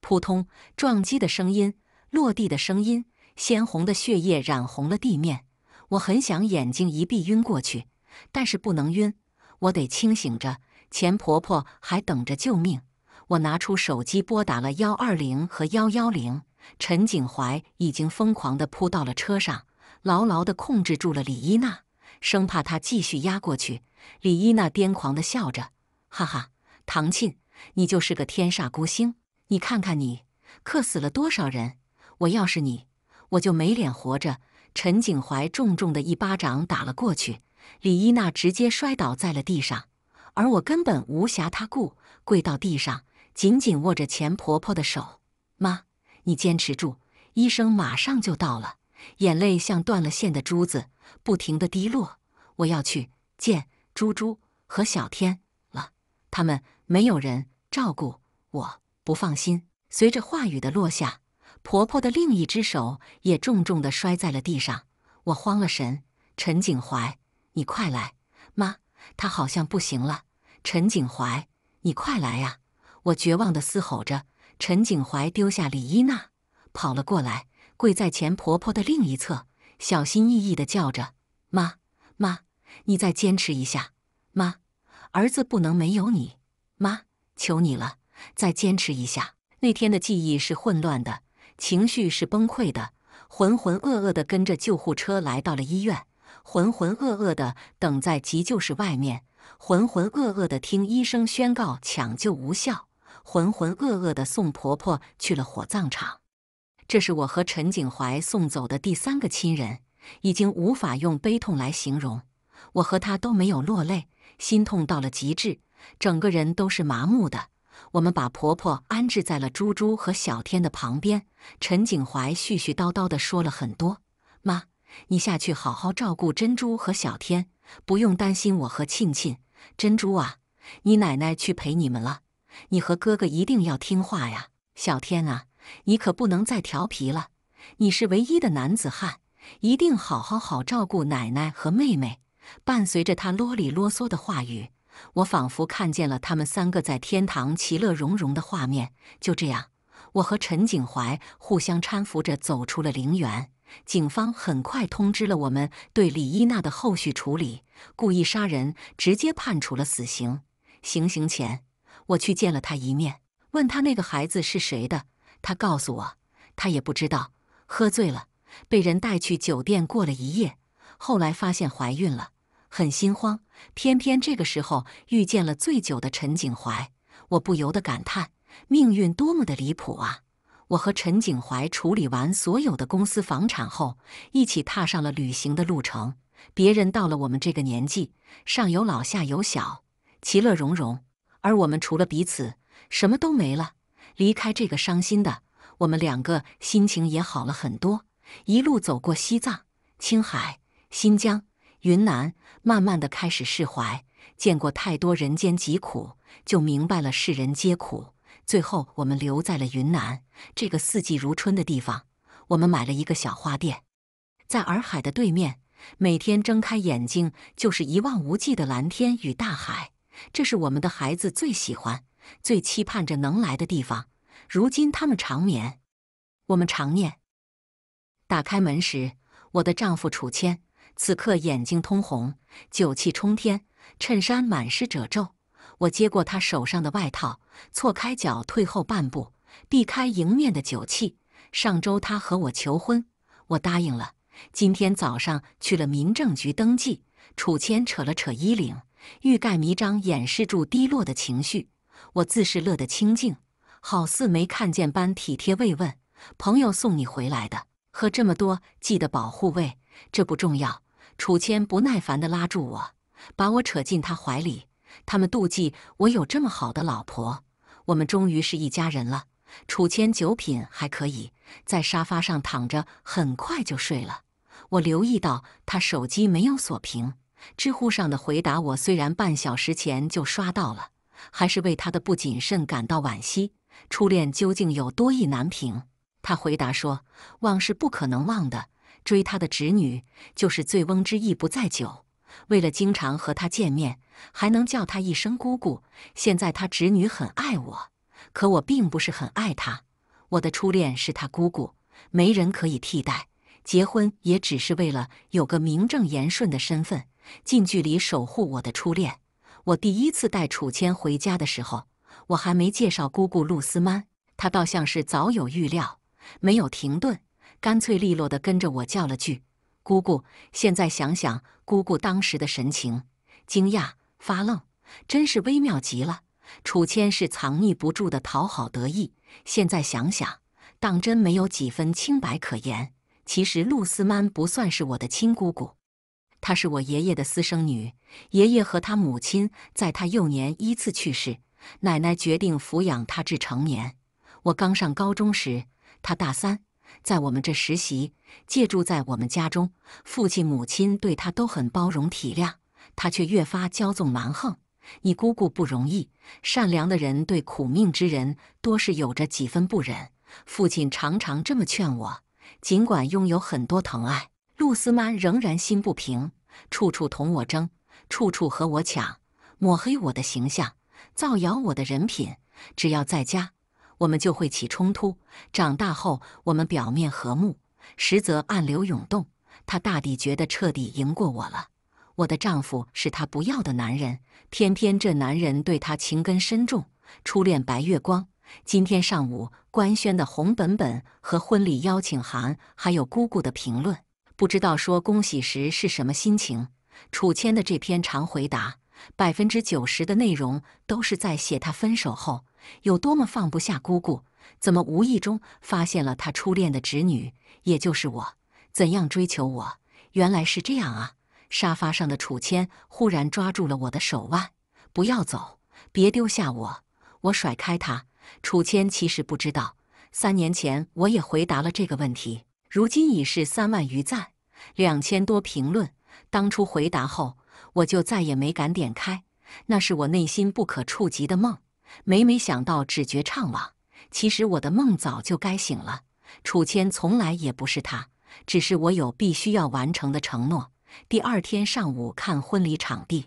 扑通，撞击的声音，落地的声音，鲜红的血液染红了地面。我很想眼睛一闭晕过去，但是不能晕。我得清醒着，钱婆婆还等着救命。我拿出手机拨打了幺二零和幺幺零。陈景怀已经疯狂的扑到了车上，牢牢的控制住了李一娜，生怕她继续压过去。李一娜癫狂的笑着：“哈哈，唐沁，你就是个天煞孤星！你看看你，克死了多少人！我要是你，我就没脸活着。”陈景怀重重的一巴掌打了过去。李依娜直接摔倒在了地上，而我根本无暇他顾，跪到地上，紧紧握着钱婆婆的手：“妈，你坚持住，医生马上就到了。”眼泪像断了线的珠子，不停的滴落。我要去见猪猪和小天了，他们没有人照顾，我不放心。随着话语的落下，婆婆的另一只手也重重的摔在了地上，我慌了神，陈景怀。你快来，妈，他好像不行了。陈景怀，你快来呀！我绝望地嘶吼着。陈景怀丢下李一娜，跑了过来，跪在钱婆婆的另一侧，小心翼翼地叫着：“妈，妈，你再坚持一下，妈，儿子不能没有你，妈，求你了，再坚持一下。”那天的记忆是混乱的，情绪是崩溃的，浑浑噩噩地跟着救护车来到了医院。浑浑噩噩的等在急救室外面，浑浑噩噩的听医生宣告抢救无效，浑浑噩噩的送婆婆去了火葬场。这是我和陈景怀送走的第三个亲人，已经无法用悲痛来形容。我和他都没有落泪，心痛到了极致，整个人都是麻木的。我们把婆婆安置在了猪猪和小天的旁边，陈景怀絮絮叨叨地说了很多，妈。你下去好好照顾珍珠和小天，不用担心我和庆庆。珍珠啊，你奶奶去陪你们了。你和哥哥一定要听话呀。小天啊，你可不能再调皮了。你是唯一的男子汉，一定好好好照顾奶奶和妹妹。伴随着他啰里啰嗦的话语，我仿佛看见了他们三个在天堂其乐融融的画面。就这样，我和陈景怀互相搀扶着走出了陵园。警方很快通知了我们对李依娜的后续处理，故意杀人直接判处了死刑。行刑前，我去见了她一面，问她那个孩子是谁的，她告诉我，她也不知道，喝醉了被人带去酒店过了一夜，后来发现怀孕了，很心慌。偏偏这个时候遇见了醉酒的陈景怀，我不由得感叹，命运多么的离谱啊！我和陈景怀处理完所有的公司房产后，一起踏上了旅行的路程。别人到了我们这个年纪，上有老下有小，其乐融融；而我们除了彼此，什么都没了。离开这个伤心的，我们两个心情也好了很多。一路走过西藏、青海、新疆、云南，慢慢的开始释怀。见过太多人间疾苦，就明白了世人皆苦。最后，我们留在了云南这个四季如春的地方。我们买了一个小花店，在洱海的对面。每天睁开眼睛就是一望无际的蓝天与大海，这是我们的孩子最喜欢、最期盼着能来的地方。如今他们长眠，我们常念。打开门时，我的丈夫楚谦此刻眼睛通红，酒气冲天，衬衫满是褶皱。我接过他手上的外套，错开脚退后半步，避开迎面的酒气。上周他和我求婚，我答应了。今天早上去了民政局登记。楚谦扯了扯衣领，欲盖弥彰，掩饰住低落的情绪。我自是乐得清静，好似没看见般体贴慰问。朋友送你回来的，喝这么多，记得保护胃。这不重要。楚谦不耐烦地拉住我，把我扯进他怀里。他们妒忌我有这么好的老婆，我们终于是一家人了。楚谦酒品还可以，在沙发上躺着很快就睡了。我留意到他手机没有锁屏，知乎上的回答我虽然半小时前就刷到了，还是为他的不谨慎感到惋惜。初恋究竟有多意难平？他回答说：“忘是不可能忘的，追他的侄女就是醉翁之意不在酒。”为了经常和他见面，还能叫他一声姑姑。现在他侄女很爱我，可我并不是很爱他。我的初恋是他姑姑，没人可以替代。结婚也只是为了有个名正言顺的身份，近距离守护我的初恋。我第一次带楚谦回家的时候，我还没介绍姑姑陆思曼，他倒像是早有预料，没有停顿，干脆利落地跟着我叫了句。姑姑，现在想想，姑姑当时的神情，惊讶、发愣，真是微妙极了。楚谦是藏匿不住的讨好得意，现在想想，当真没有几分清白可言。其实，陆思曼不算是我的亲姑姑，她是我爷爷的私生女。爷爷和他母亲在他幼年依次去世，奶奶决定抚养他至成年。我刚上高中时，她大三。在我们这实习，借住在我们家中，父亲母亲对他都很包容体谅，他却越发骄纵蛮横。你姑姑不容易，善良的人对苦命之人多是有着几分不忍。父亲常常这么劝我，尽管拥有很多疼爱，露丝妈仍然心不平，处处同我争，处处和我抢，抹黑我的形象，造谣我的人品。只要在家。我们就会起冲突。长大后，我们表面和睦，实则暗流涌动。她大抵觉得彻底赢过我了。我的丈夫是他不要的男人，偏偏这男人对她情根深重。初恋白月光。今天上午官宣的红本本和婚礼邀请函，还有姑姑的评论，不知道说恭喜时是什么心情。楚谦的这篇长回答，百分之九十的内容都是在写他分手后。有多么放不下姑姑？怎么无意中发现了他初恋的侄女，也就是我？怎样追求我？原来是这样啊！沙发上的楚谦忽然抓住了我的手腕：“不要走，别丢下我！”我甩开他。楚谦其实不知道，三年前我也回答了这个问题，如今已是三万余赞，两千多评论。当初回答后，我就再也没敢点开，那是我内心不可触及的梦。每每想到，只觉怅惘。其实我的梦早就该醒了。楚谦从来也不是他，只是我有必须要完成的承诺。第二天上午看婚礼场地，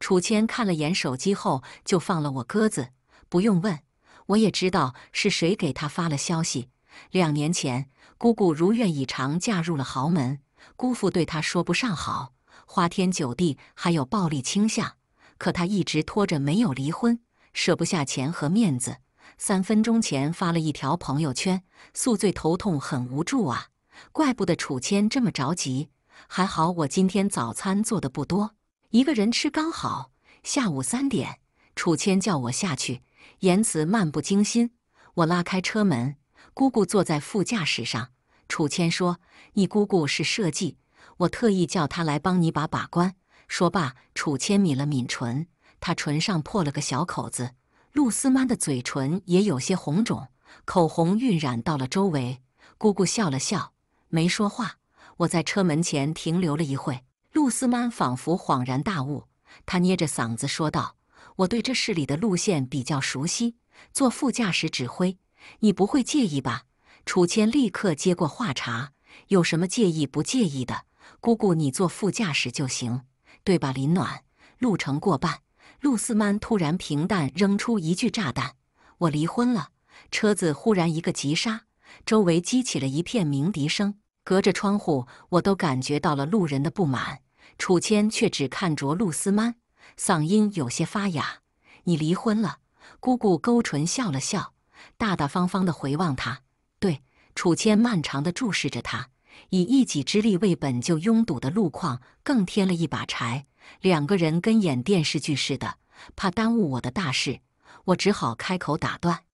楚谦看了眼手机后就放了我鸽子。不用问，我也知道是谁给他发了消息。两年前，姑姑如愿以偿嫁入了豪门，姑父对她说不上好，花天酒地，还有暴力倾向，可他一直拖着没有离婚。舍不下钱和面子，三分钟前发了一条朋友圈：宿醉头痛，很无助啊！怪不得楚谦这么着急。还好我今天早餐做的不多，一个人吃刚好。下午三点，楚谦叫我下去，言辞漫不经心。我拉开车门，姑姑坐在副驾驶上。楚谦说：“你姑姑是设计，我特意叫她来帮你把把关。”说罢，楚谦抿了抿唇。她唇上破了个小口子，露丝曼的嘴唇也有些红肿，口红晕染到了周围。姑姑笑了笑，没说话。我在车门前停留了一会，露丝曼仿佛恍然大悟，她捏着嗓子说道：“我对这市里的路线比较熟悉，坐副驾驶指挥，你不会介意吧？”楚谦立刻接过话茬：“有什么介意不介意的？姑姑你坐副驾驶就行，对吧？”林暖，路程过半。陆斯曼突然平淡扔出一句炸弹：“我离婚了。”车子忽然一个急刹，周围激起了一片鸣笛声。隔着窗户，我都感觉到了路人的不满。楚千却只看着陆斯曼，嗓音有些发哑：“你离婚了？”姑姑勾唇笑了笑，大大方方地回望他。对，楚千漫长的注视着他，以一己之力为本就拥堵的路况更添了一把柴。两个人跟演电视剧似的，怕耽误我的大事，我只好开口打断。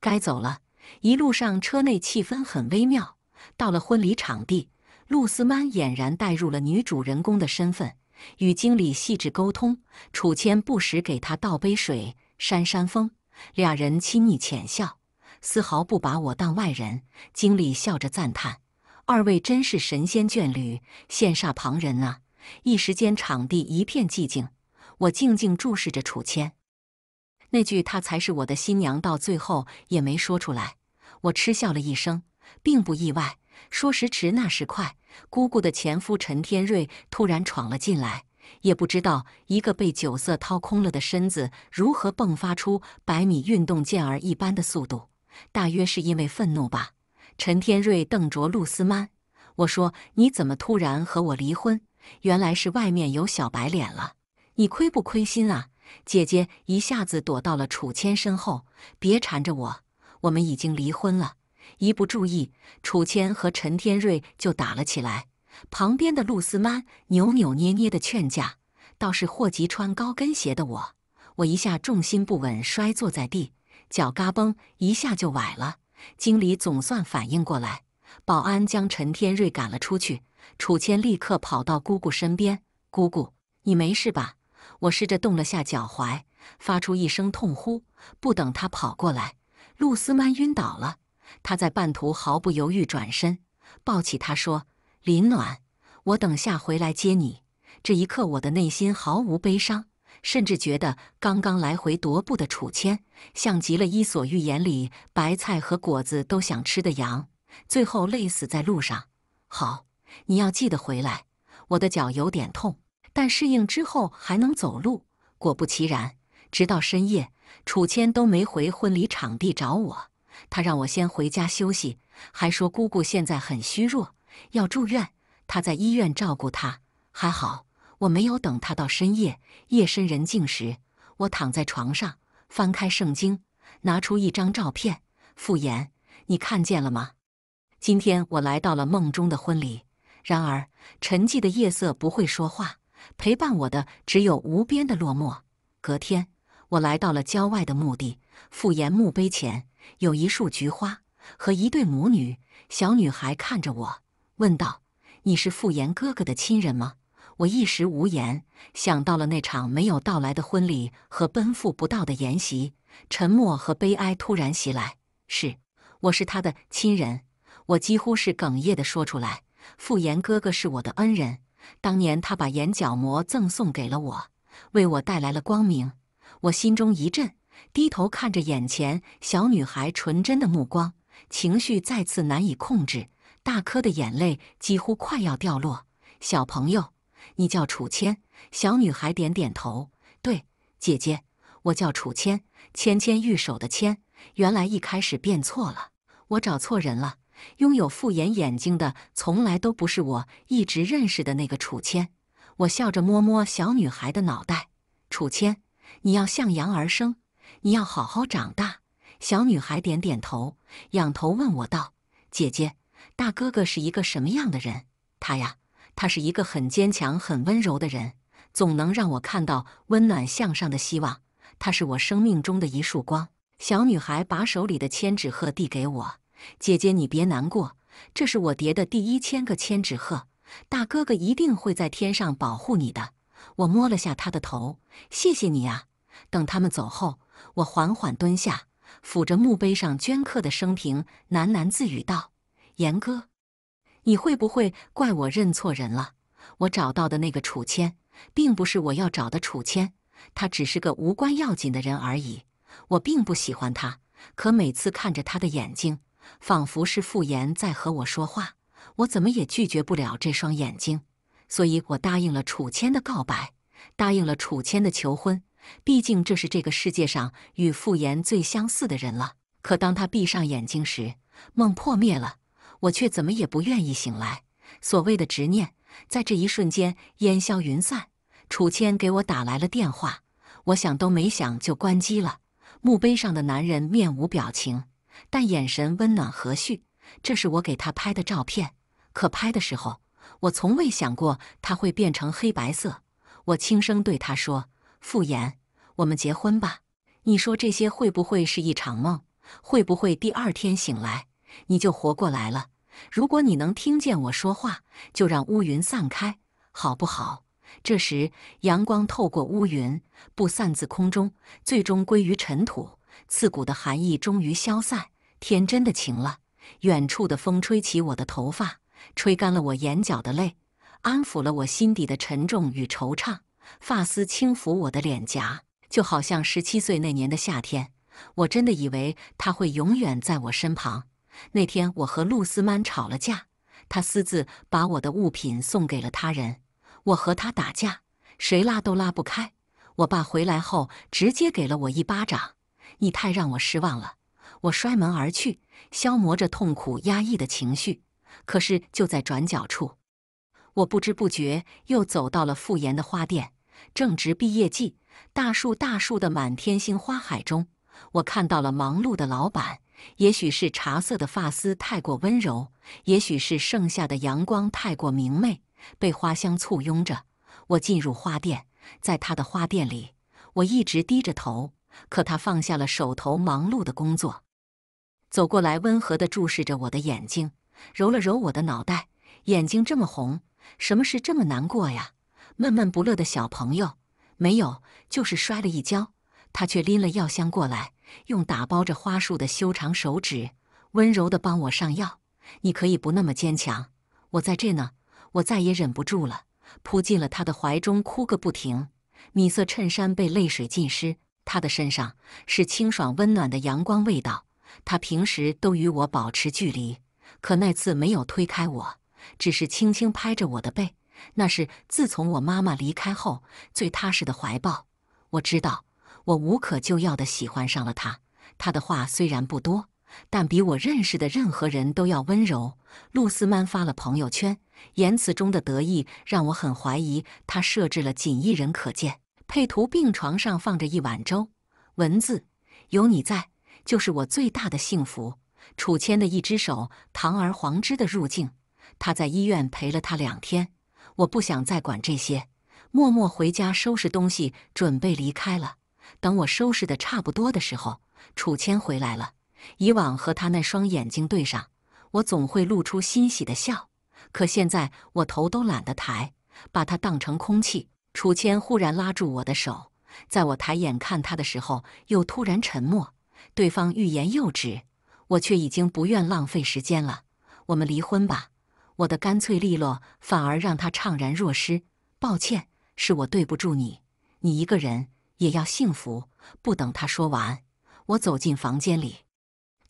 该走了，一路上车内气氛很微妙。到了婚礼场地，露丝曼俨然带入了女主人公的身份，与经理细致沟通。楚谦不时给她倒杯水，扇扇风，俩人亲昵浅笑，丝毫不把我当外人。经理笑着赞叹：“二位真是神仙眷侣，羡煞旁人啊！”一时间，场地一片寂静。我静静注视着楚谦，那句“她才是我的新娘”到最后也没说出来。我嗤笑了一声，并不意外。说时迟，那时快，姑姑的前夫陈天瑞突然闯了进来。也不知道一个被酒色掏空了的身子如何迸发出百米运动健儿一般的速度。大约是因为愤怒吧，陈天瑞瞪着陆思曼，我说：“你怎么突然和我离婚？”原来是外面有小白脸了，你亏不亏心啊？姐姐一下子躲到了楚谦身后，别缠着我，我们已经离婚了。一不注意，楚谦和陈天瑞就打了起来。旁边的陆思曼扭扭捏捏的劝架，倒是霍及穿高跟鞋的我，我一下重心不稳，摔坐在地，脚嘎嘣一下就崴了。经理总算反应过来，保安将陈天瑞赶了出去。楚谦立刻跑到姑姑身边，姑姑，你没事吧？我试着动了下脚踝，发出一声痛呼。不等他跑过来，陆思曼晕倒了。他在半途毫不犹豫转身，抱起他说：“林暖，我等下回来接你。”这一刻，我的内心毫无悲伤，甚至觉得刚刚来回踱步的楚谦，像极了《伊索寓言》里白菜和果子都想吃的羊，最后累死在路上。好。你要记得回来，我的脚有点痛，但适应之后还能走路。果不其然，直到深夜，楚谦都没回婚礼场地找我。他让我先回家休息，还说姑姑现在很虚弱，要住院，他在医院照顾她。还好我没有等他到深夜。夜深人静时，我躺在床上，翻开圣经，拿出一张照片，傅言，你看见了吗？今天我来到了梦中的婚礼。然而，沉寂的夜色不会说话，陪伴我的只有无边的落寞。隔天，我来到了郊外的墓地，傅言墓碑前有一束菊花和一对母女。小女孩看着我，问道：“你是傅言哥哥的亲人吗？”我一时无言，想到了那场没有到来的婚礼和奔赴不到的宴席，沉默和悲哀突然袭来。是，我是他的亲人。我几乎是哽咽地说出来。傅言哥哥是我的恩人，当年他把眼角膜赠送给了我，为我带来了光明。我心中一震，低头看着眼前小女孩纯真的目光，情绪再次难以控制，大颗的眼泪几乎快要掉落。小朋友，你叫楚千？小女孩点点头，对，姐姐，我叫楚千，芊芊玉手的芊，原来一开始变错了，我找错人了。拥有复眼眼睛的从来都不是我一直认识的那个楚千。我笑着摸摸小女孩的脑袋：“楚千，你要向阳而生，你要好好长大。”小女孩点点头，仰头问我道：“姐姐，大哥哥是一个什么样的人？”“他呀，他是一个很坚强、很温柔的人，总能让我看到温暖向上的希望。他是我生命中的一束光。”小女孩把手里的千纸鹤递给我。姐姐，你别难过，这是我叠的第一千个千纸鹤。大哥哥一定会在天上保护你的。我摸了下他的头，谢谢你啊。等他们走后，我缓缓蹲下，抚着墓碑上镌刻的生平，喃喃自语道：“严哥，你会不会怪我认错人了？我找到的那个楚谦，并不是我要找的楚谦，他只是个无关要紧的人而已。我并不喜欢他，可每次看着他的眼睛。”仿佛是傅言在和我说话，我怎么也拒绝不了这双眼睛，所以我答应了楚谦的告白，答应了楚谦的求婚。毕竟这是这个世界上与傅言最相似的人了。可当他闭上眼睛时，梦破灭了，我却怎么也不愿意醒来。所谓的执念，在这一瞬间烟消云散。楚谦给我打来了电话，我想都没想就关机了。墓碑上的男人面无表情。但眼神温暖和煦，这是我给他拍的照片。可拍的时候，我从未想过他会变成黑白色。我轻声对他说：“傅言，我们结婚吧。”你说这些会不会是一场梦？会不会第二天醒来你就活过来了？如果你能听见我说话，就让乌云散开，好不好？这时阳光透过乌云，不散自空中，最终归于尘土。刺骨的寒意终于消散。天真的晴了，远处的风吹起我的头发，吹干了我眼角的泪，安抚了我心底的沉重与惆怅。发丝轻抚我的脸颊，就好像十七岁那年的夏天，我真的以为他会永远在我身旁。那天我和露丝曼吵了架，他私自把我的物品送给了他人，我和他打架，谁拉都拉不开。我爸回来后直接给了我一巴掌：“你太让我失望了。”我摔门而去，消磨着痛苦压抑的情绪。可是就在转角处，我不知不觉又走到了傅岩的花店。正值毕业季，大树大树的满天星花海中，我看到了忙碌的老板。也许是茶色的发丝太过温柔，也许是盛夏的阳光太过明媚，被花香簇拥着，我进入花店。在他的花店里，我一直低着头，可他放下了手头忙碌的工作。走过来，温和地注视着我的眼睛，揉了揉我的脑袋。眼睛这么红，什么事这么难过呀？闷闷不乐的小朋友，没有，就是摔了一跤。他却拎了药箱过来，用打包着花束的修长手指，温柔地帮我上药。你可以不那么坚强，我在这呢。我再也忍不住了，扑进了他的怀中，哭个不停。米色衬衫被泪水浸湿，他的身上是清爽温暖的阳光味道。他平时都与我保持距离，可那次没有推开我，只是轻轻拍着我的背。那是自从我妈妈离开后最踏实的怀抱。我知道，我无可救药地喜欢上了他。他的话虽然不多，但比我认识的任何人都要温柔。露丝曼发了朋友圈，言辞中的得意让我很怀疑他设置了仅一人可见。配图：病床上放着一碗粥。文字：有你在。就是我最大的幸福。楚谦的一只手堂而皇之的入境，他在医院陪了他两天。我不想再管这些，默默回家收拾东西，准备离开了。等我收拾的差不多的时候，楚谦回来了。以往和他那双眼睛对上，我总会露出欣喜的笑，可现在我头都懒得抬，把他当成空气。楚谦忽然拉住我的手，在我抬眼看他的时候，又突然沉默。对方欲言又止，我却已经不愿浪费时间了。我们离婚吧。我的干脆利落反而让他怅然若失。抱歉，是我对不住你。你一个人也要幸福。不等他说完，我走进房间里，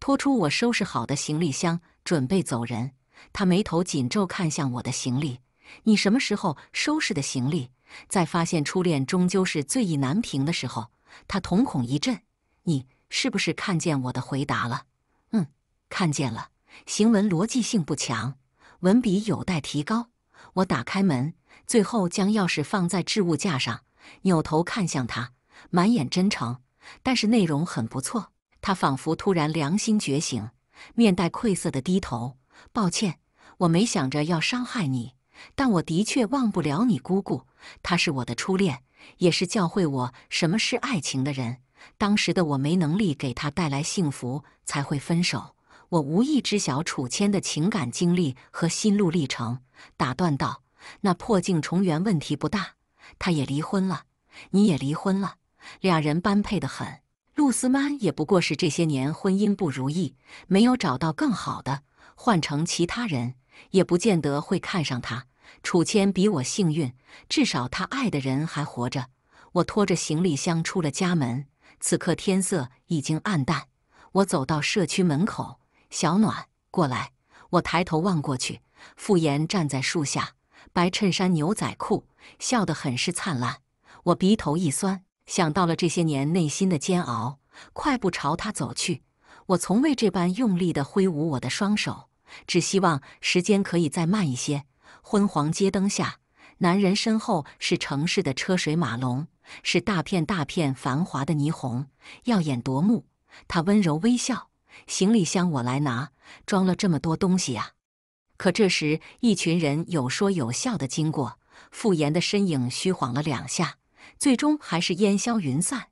拖出我收拾好的行李箱，准备走人。他眉头紧皱，看向我的行李。你什么时候收拾的行李？在发现初恋终究是醉意难平的时候，他瞳孔一震。你。是不是看见我的回答了？嗯，看见了。行文逻辑性不强，文笔有待提高。我打开门，最后将钥匙放在置物架上，扭头看向他，满眼真诚。但是内容很不错。他仿佛突然良心觉醒，面带愧色的低头，抱歉，我没想着要伤害你，但我的确忘不了你姑姑，她是我的初恋，也是教会我什么是爱情的人。当时的我没能力给他带来幸福，才会分手。我无意知晓楚谦的情感经历和心路历程，打断道：“那破镜重圆问题不大。他也离婚了，你也离婚了，俩人般配的很。陆思曼也不过是这些年婚姻不如意，没有找到更好的。换成其他人，也不见得会看上他。楚谦比我幸运，至少他爱的人还活着。”我拖着行李箱出了家门。此刻天色已经暗淡，我走到社区门口，小暖过来。我抬头望过去，傅言站在树下，白衬衫、牛仔裤，笑得很是灿烂。我鼻头一酸，想到了这些年内心的煎熬，快步朝他走去。我从未这般用力地挥舞我的双手，只希望时间可以再慢一些。昏黄街灯下，男人身后是城市的车水马龙。是大片大片繁华的霓虹，耀眼夺目。他温柔微笑，行李箱我来拿，装了这么多东西啊！可这时，一群人有说有笑的经过，傅言的身影虚晃了两下，最终还是烟消云散。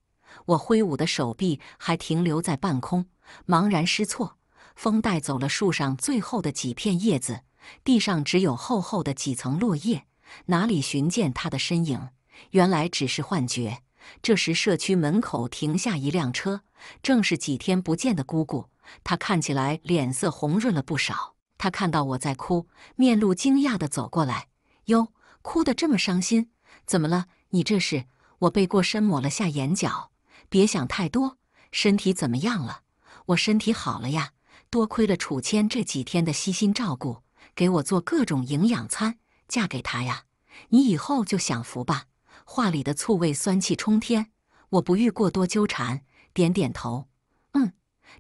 我挥舞的手臂还停留在半空，茫然失措。风带走了树上最后的几片叶子，地上只有厚厚的几层落叶，哪里寻见他的身影？原来只是幻觉。这时，社区门口停下一辆车，正是几天不见的姑姑。她看起来脸色红润了不少。她看到我在哭，面露惊讶地走过来：“哟，哭得这么伤心，怎么了？你这是？”我背过身抹了下眼角，别想太多。身体怎么样了？我身体好了呀，多亏了楚谦这几天的悉心照顾，给我做各种营养餐。嫁给他呀，你以后就享福吧。话里的醋味酸气冲天，我不欲过多纠缠，点点头，嗯，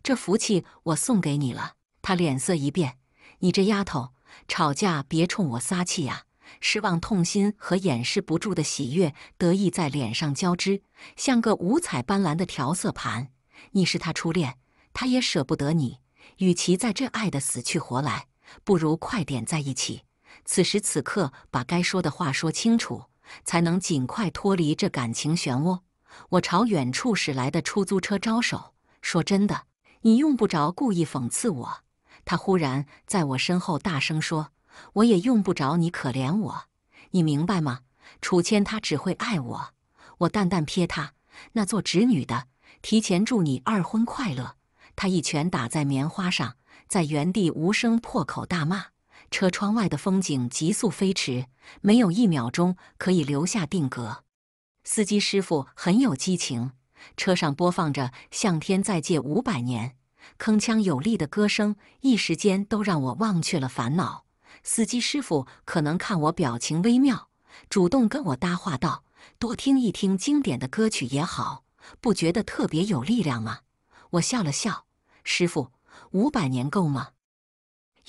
这福气我送给你了。他脸色一变，你这丫头，吵架别冲我撒气呀！失望、痛心和掩饰不住的喜悦、得意在脸上交织，像个五彩斑斓的调色盘。你是他初恋，他也舍不得你，与其在这爱的死去活来，不如快点在一起。此时此刻，把该说的话说清楚。才能尽快脱离这感情漩涡。我朝远处驶来的出租车招手，说：“真的，你用不着故意讽刺我。”他忽然在我身后大声说：“我也用不着你可怜我，你明白吗？”楚谦，他只会爱我。我淡淡瞥他，那做侄女的，提前祝你二婚快乐。他一拳打在棉花上，在原地无声破口大骂。车窗外的风景急速飞驰，没有一秒钟可以留下定格。司机师傅很有激情，车上播放着《向天再借五百年》，铿锵有力的歌声一时间都让我忘却了烦恼。司机师傅可能看我表情微妙，主动跟我搭话道：“多听一听经典的歌曲也好，不觉得特别有力量吗？”我笑了笑，师傅，五百年够吗？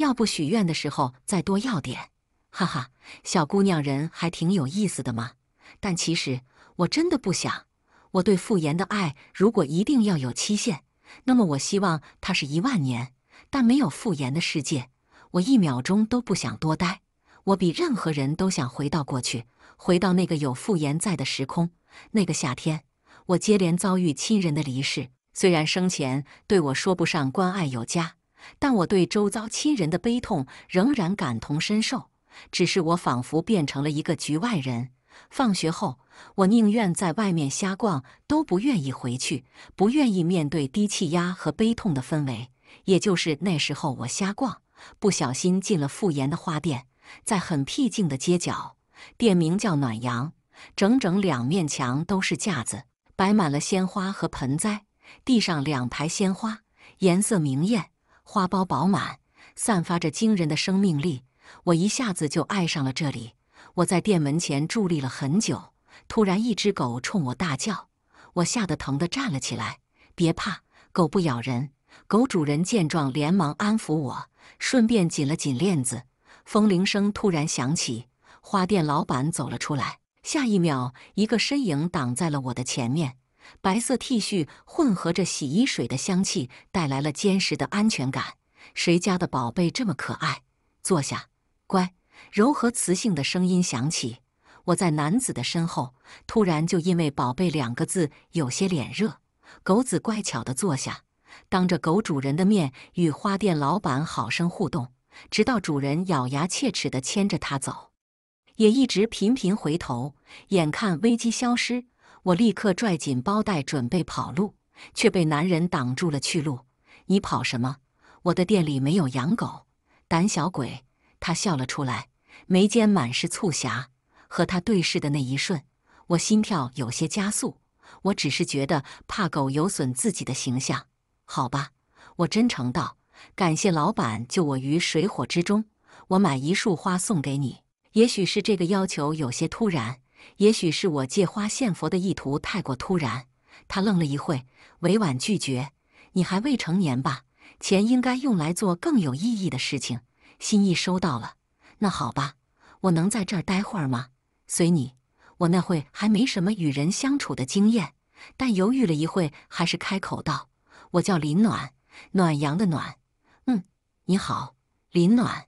要不许愿的时候再多要点，哈哈，小姑娘人还挺有意思的嘛。但其实我真的不想，我对傅言的爱如果一定要有期限，那么我希望它是一万年。但没有傅言的世界，我一秒钟都不想多待。我比任何人都想回到过去，回到那个有傅言在的时空。那个夏天，我接连遭遇亲人的离世，虽然生前对我说不上关爱有加。但我对周遭亲人的悲痛仍然感同身受，只是我仿佛变成了一个局外人。放学后，我宁愿在外面瞎逛，都不愿意回去，不愿意面对低气压和悲痛的氛围。也就是那时候，我瞎逛，不小心进了傅岩的花店，在很僻静的街角，店名叫“暖阳”，整整两面墙都是架子，摆满了鲜花和盆栽，地上两排鲜花，颜色明艳。花苞饱满，散发着惊人的生命力。我一下子就爱上了这里。我在店门前伫立了很久。突然，一只狗冲我大叫，我吓得疼得站了起来。别怕，狗不咬人。狗主人见状，连忙安抚我，顺便紧了紧链子。风铃声突然响起，花店老板走了出来。下一秒，一个身影挡在了我的前面。白色 T 恤混合着洗衣水的香气，带来了坚实的安全感。谁家的宝贝这么可爱？坐下，乖。柔和磁性的声音响起。我在男子的身后，突然就因为“宝贝”两个字有些脸热。狗子乖巧地坐下，当着狗主人的面与花店老板好生互动，直到主人咬牙切齿地牵着他走，也一直频频回头，眼看危机消失。我立刻拽紧包带，准备跑路，却被男人挡住了去路。“你跑什么？我的店里没有养狗。”胆小鬼，他笑了出来，眉间满是促狭。和他对视的那一瞬，我心跳有些加速。我只是觉得怕狗有损自己的形象。好吧，我真诚道：“感谢老板救我于水火之中，我买一束花送给你。”也许是这个要求有些突然。也许是我借花献佛的意图太过突然，他愣了一会委婉拒绝：“你还未成年吧？钱应该用来做更有意义的事情。心意收到了，那好吧，我能在这儿待会儿吗？随你。我那会还没什么与人相处的经验，但犹豫了一会还是开口道：‘我叫林暖，暖阳的暖。’嗯，你好，林暖。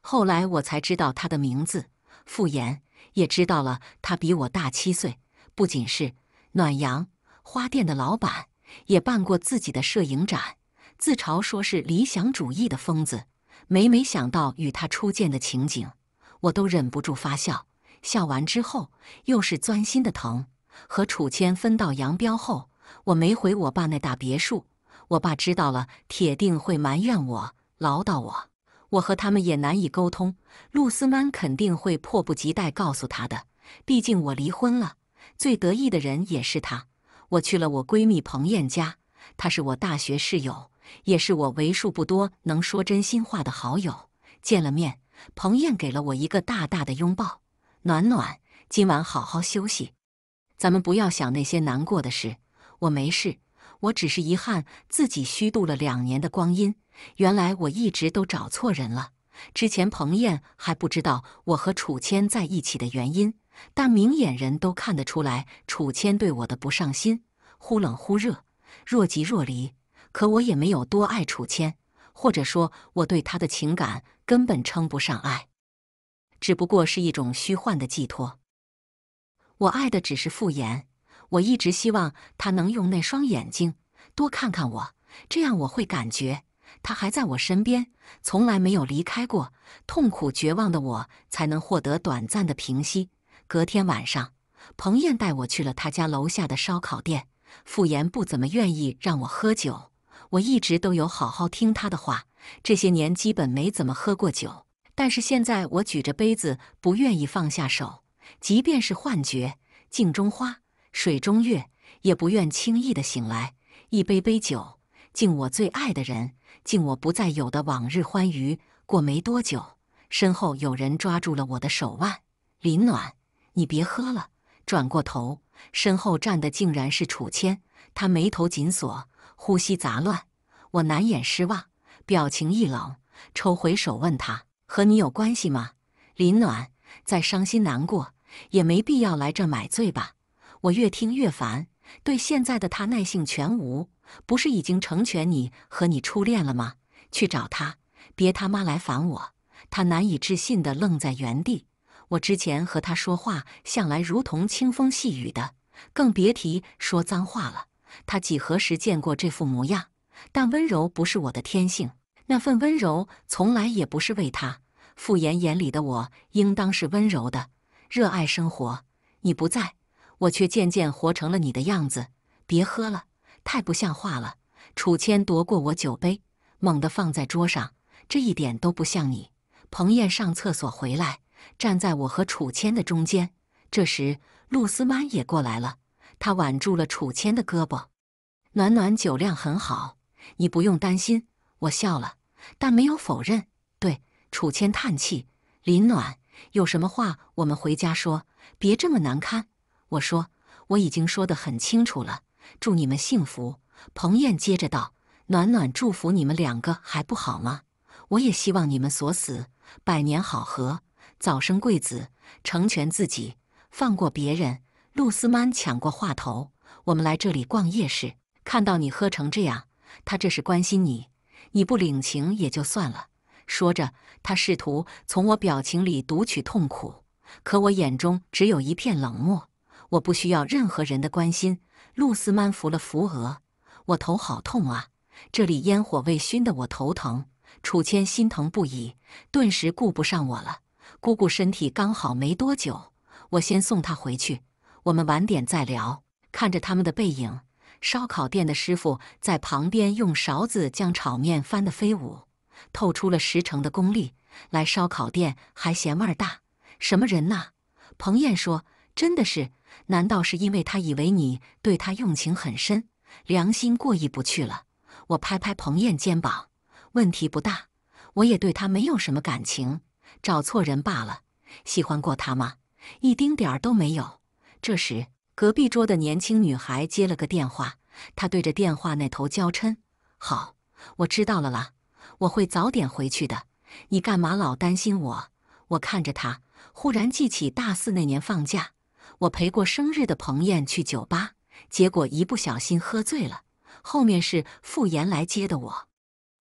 后来我才知道他的名字，傅言也知道了，他比我大七岁。不仅是暖阳花店的老板，也办过自己的摄影展，自嘲说是理想主义的疯子。每每想到与他初见的情景，我都忍不住发笑。笑完之后，又是钻心的疼。和楚谦分道扬镳后，我没回我爸那大别墅。我爸知道了，铁定会埋怨我，唠叨我。我和他们也难以沟通，陆斯曼肯定会迫不及待告诉他的。毕竟我离婚了，最得意的人也是他。我去了我闺蜜彭燕家，她是我大学室友，也是我为数不多能说真心话的好友。见了面，彭燕给了我一个大大的拥抱，暖暖，今晚好好休息，咱们不要想那些难过的事，我没事。我只是遗憾自己虚度了两年的光阴。原来我一直都找错人了。之前彭燕还不知道我和楚谦在一起的原因，但明眼人都看得出来，楚谦对我的不上心，忽冷忽热，若即若离。可我也没有多爱楚谦，或者说我对他的情感根本称不上爱，只不过是一种虚幻的寄托。我爱的只是傅言。我一直希望他能用那双眼睛多看看我，这样我会感觉他还在我身边，从来没有离开过。痛苦绝望的我才能获得短暂的平息。隔天晚上，彭燕带我去了他家楼下的烧烤店。傅言不怎么愿意让我喝酒，我一直都有好好听他的话，这些年基本没怎么喝过酒。但是现在，我举着杯子，不愿意放下手，即便是幻觉，镜中花。水中月也不愿轻易的醒来。一杯杯酒，敬我最爱的人，敬我不再有的往日欢愉。过没多久，身后有人抓住了我的手腕。林暖，你别喝了。转过头，身后站的竟然是楚千。他眉头紧锁，呼吸杂乱。我难掩失望，表情一冷，抽回手问他：“和你有关系吗？”林暖，再伤心难过也没必要来这买醉吧。我越听越烦，对现在的他耐性全无。不是已经成全你和你初恋了吗？去找他，别他妈来烦我！他难以置信的愣在原地。我之前和他说话，向来如同清风细雨的，更别提说脏话了。他几何时见过这副模样？但温柔不是我的天性，那份温柔从来也不是为他。傅言眼里的我，应当是温柔的，热爱生活。你不在。我却渐渐活成了你的样子。别喝了，太不像话了。楚谦夺过我酒杯，猛地放在桌上。这一点都不像你。彭燕上厕所回来，站在我和楚谦的中间。这时，露丝妈也过来了，她挽住了楚谦的胳膊。暖暖酒量很好，你不用担心。我笑了，但没有否认。对，楚谦叹气。林暖，有什么话我们回家说，别这么难堪。我说我已经说得很清楚了，祝你们幸福。彭燕接着道：“暖暖，祝福你们两个还不好吗？我也希望你们锁死，百年好合，早生贵子，成全自己，放过别人。”陆思曼抢过话头：“我们来这里逛夜市，看到你喝成这样，他这是关心你，你不领情也就算了。”说着，他试图从我表情里读取痛苦，可我眼中只有一片冷漠。我不需要任何人的关心。露丝曼扶了扶额，我头好痛啊，这里烟火味熏得我头疼。楚千心疼不已，顿时顾不上我了。姑姑身体刚好没多久，我先送她回去，我们晚点再聊。看着他们的背影，烧烤店的师傅在旁边用勺子将炒面翻得飞舞，透出了十成的功力。来烧烤店还嫌味儿大，什么人呐？彭燕说：“真的是。”难道是因为他以为你对他用情很深，良心过意不去了？我拍拍彭燕肩膀，问题不大，我也对他没有什么感情，找错人罢了。喜欢过他吗？一丁点儿都没有。这时，隔壁桌的年轻女孩接了个电话，她对着电话那头娇嗔：“好，我知道了啦，我会早点回去的。你干嘛老担心我？”我看着她，忽然记起大四那年放假。我陪过生日的彭燕去酒吧，结果一不小心喝醉了。后面是傅言来接的我，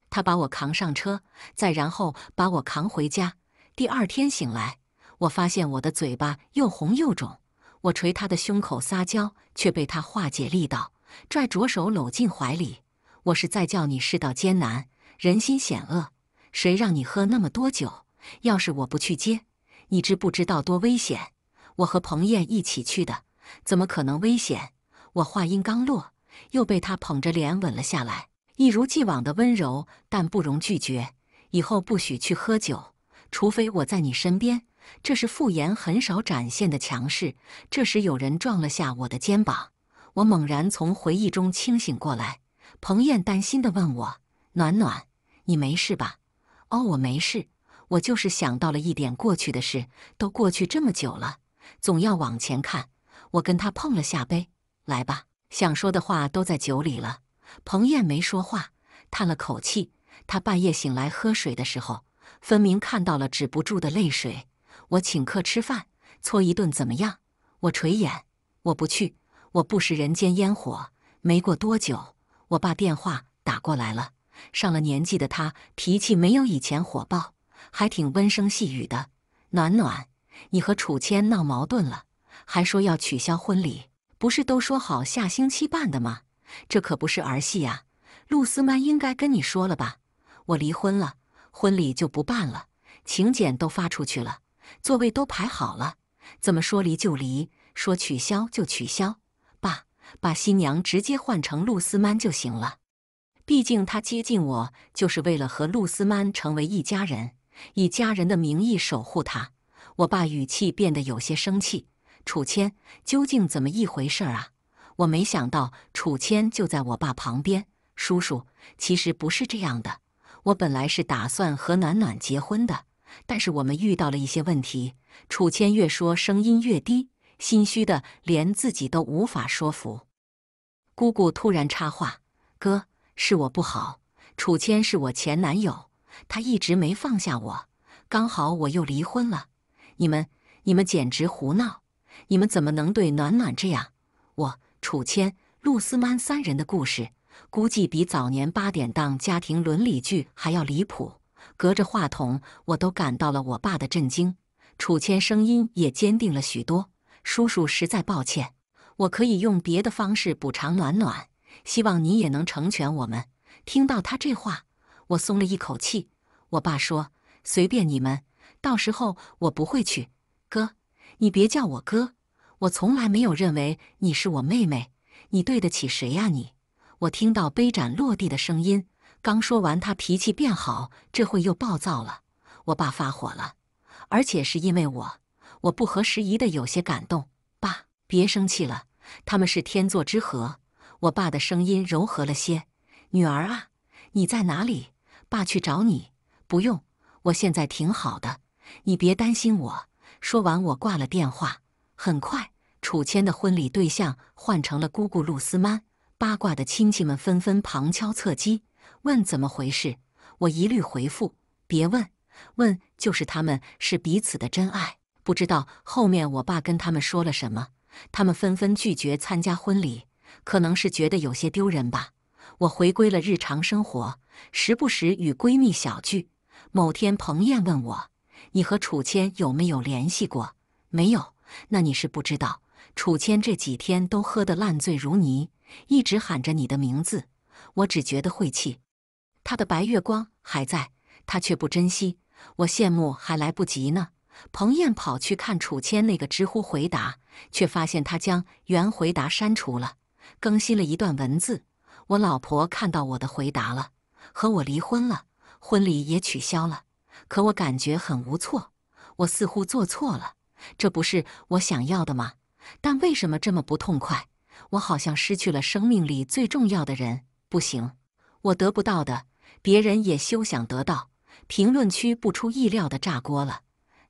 他把我扛上车，再然后把我扛回家。第二天醒来，我发现我的嘴巴又红又肿。我捶他的胸口撒娇，却被他化解力道，拽着手搂进怀里。我是在叫你世道艰难，人心险恶，谁让你喝那么多酒？要是我不去接，你知不知道多危险？我和彭燕一起去的，怎么可能危险？我话音刚落，又被他捧着脸吻了下来，一如既往的温柔，但不容拒绝。以后不许去喝酒，除非我在你身边。这是傅言很少展现的强势。这时有人撞了下我的肩膀，我猛然从回忆中清醒过来。彭燕担心的问我：“暖暖，你没事吧？”“哦，我没事，我就是想到了一点过去的事，都过去这么久了。”总要往前看。我跟他碰了下杯，来吧，想说的话都在酒里了。彭燕没说话，叹了口气。他半夜醒来喝水的时候，分明看到了止不住的泪水。我请客吃饭，搓一顿怎么样？我垂眼，我不去，我不食人间烟火。没过多久，我爸电话打过来了。上了年纪的他，脾气没有以前火爆，还挺温声细语的，暖暖。你和楚谦闹矛盾了，还说要取消婚礼？不是都说好下星期办的吗？这可不是儿戏啊！陆思曼应该跟你说了吧？我离婚了，婚礼就不办了。请柬都发出去了，座位都排好了，怎么说离就离，说取消就取消？爸，把新娘直接换成陆思曼就行了。毕竟他接近我，就是为了和陆思曼成为一家人，以家人的名义守护他。我爸语气变得有些生气：“楚谦，究竟怎么一回事啊？”我没想到楚谦就在我爸旁边。叔叔，其实不是这样的，我本来是打算和暖暖结婚的，但是我们遇到了一些问题。楚谦越说声音越低，心虚的连自己都无法说服。姑姑突然插话：“哥，是我不好，楚谦是我前男友，他一直没放下我，刚好我又离婚了。”你们，你们简直胡闹！你们怎么能对暖暖这样？我、楚谦、陆思曼三人的故事，估计比早年八点档家庭伦理剧还要离谱。隔着话筒，我都感到了我爸的震惊。楚谦声音也坚定了许多：“叔叔，实在抱歉，我可以用别的方式补偿暖暖，希望你也能成全我们。”听到他这话，我松了一口气。我爸说：“随便你们。”到时候我不会去，哥，你别叫我哥，我从来没有认为你是我妹妹，你对得起谁呀你？我听到杯盏落地的声音，刚说完他脾气变好，这会又暴躁了。我爸发火了，而且是因为我，我不合时宜的有些感动。爸，别生气了，他们是天作之合。我爸的声音柔和了些，女儿啊，你在哪里？爸去找你。不用，我现在挺好的。你别担心，我说完，我挂了电话。很快，楚谦的婚礼对象换成了姑姑陆思曼。八卦的亲戚们纷纷旁敲侧击，问怎么回事，我一律回复：别问，问就是他们是彼此的真爱。不知道后面我爸跟他们说了什么，他们纷纷拒绝参加婚礼，可能是觉得有些丢人吧。我回归了日常生活，时不时与闺蜜小聚。某天，彭燕问我。你和楚谦有没有联系过？没有。那你是不知道，楚谦这几天都喝得烂醉如泥，一直喊着你的名字。我只觉得晦气。他的白月光还在，他却不珍惜。我羡慕还来不及呢。彭燕跑去看楚谦那个直呼回答，却发现他将原回答删除了，更新了一段文字。我老婆看到我的回答了，和我离婚了，婚礼也取消了。可我感觉很无措，我似乎做错了，这不是我想要的吗？但为什么这么不痛快？我好像失去了生命里最重要的人。不行，我得不到的，别人也休想得到。评论区不出意料的炸锅了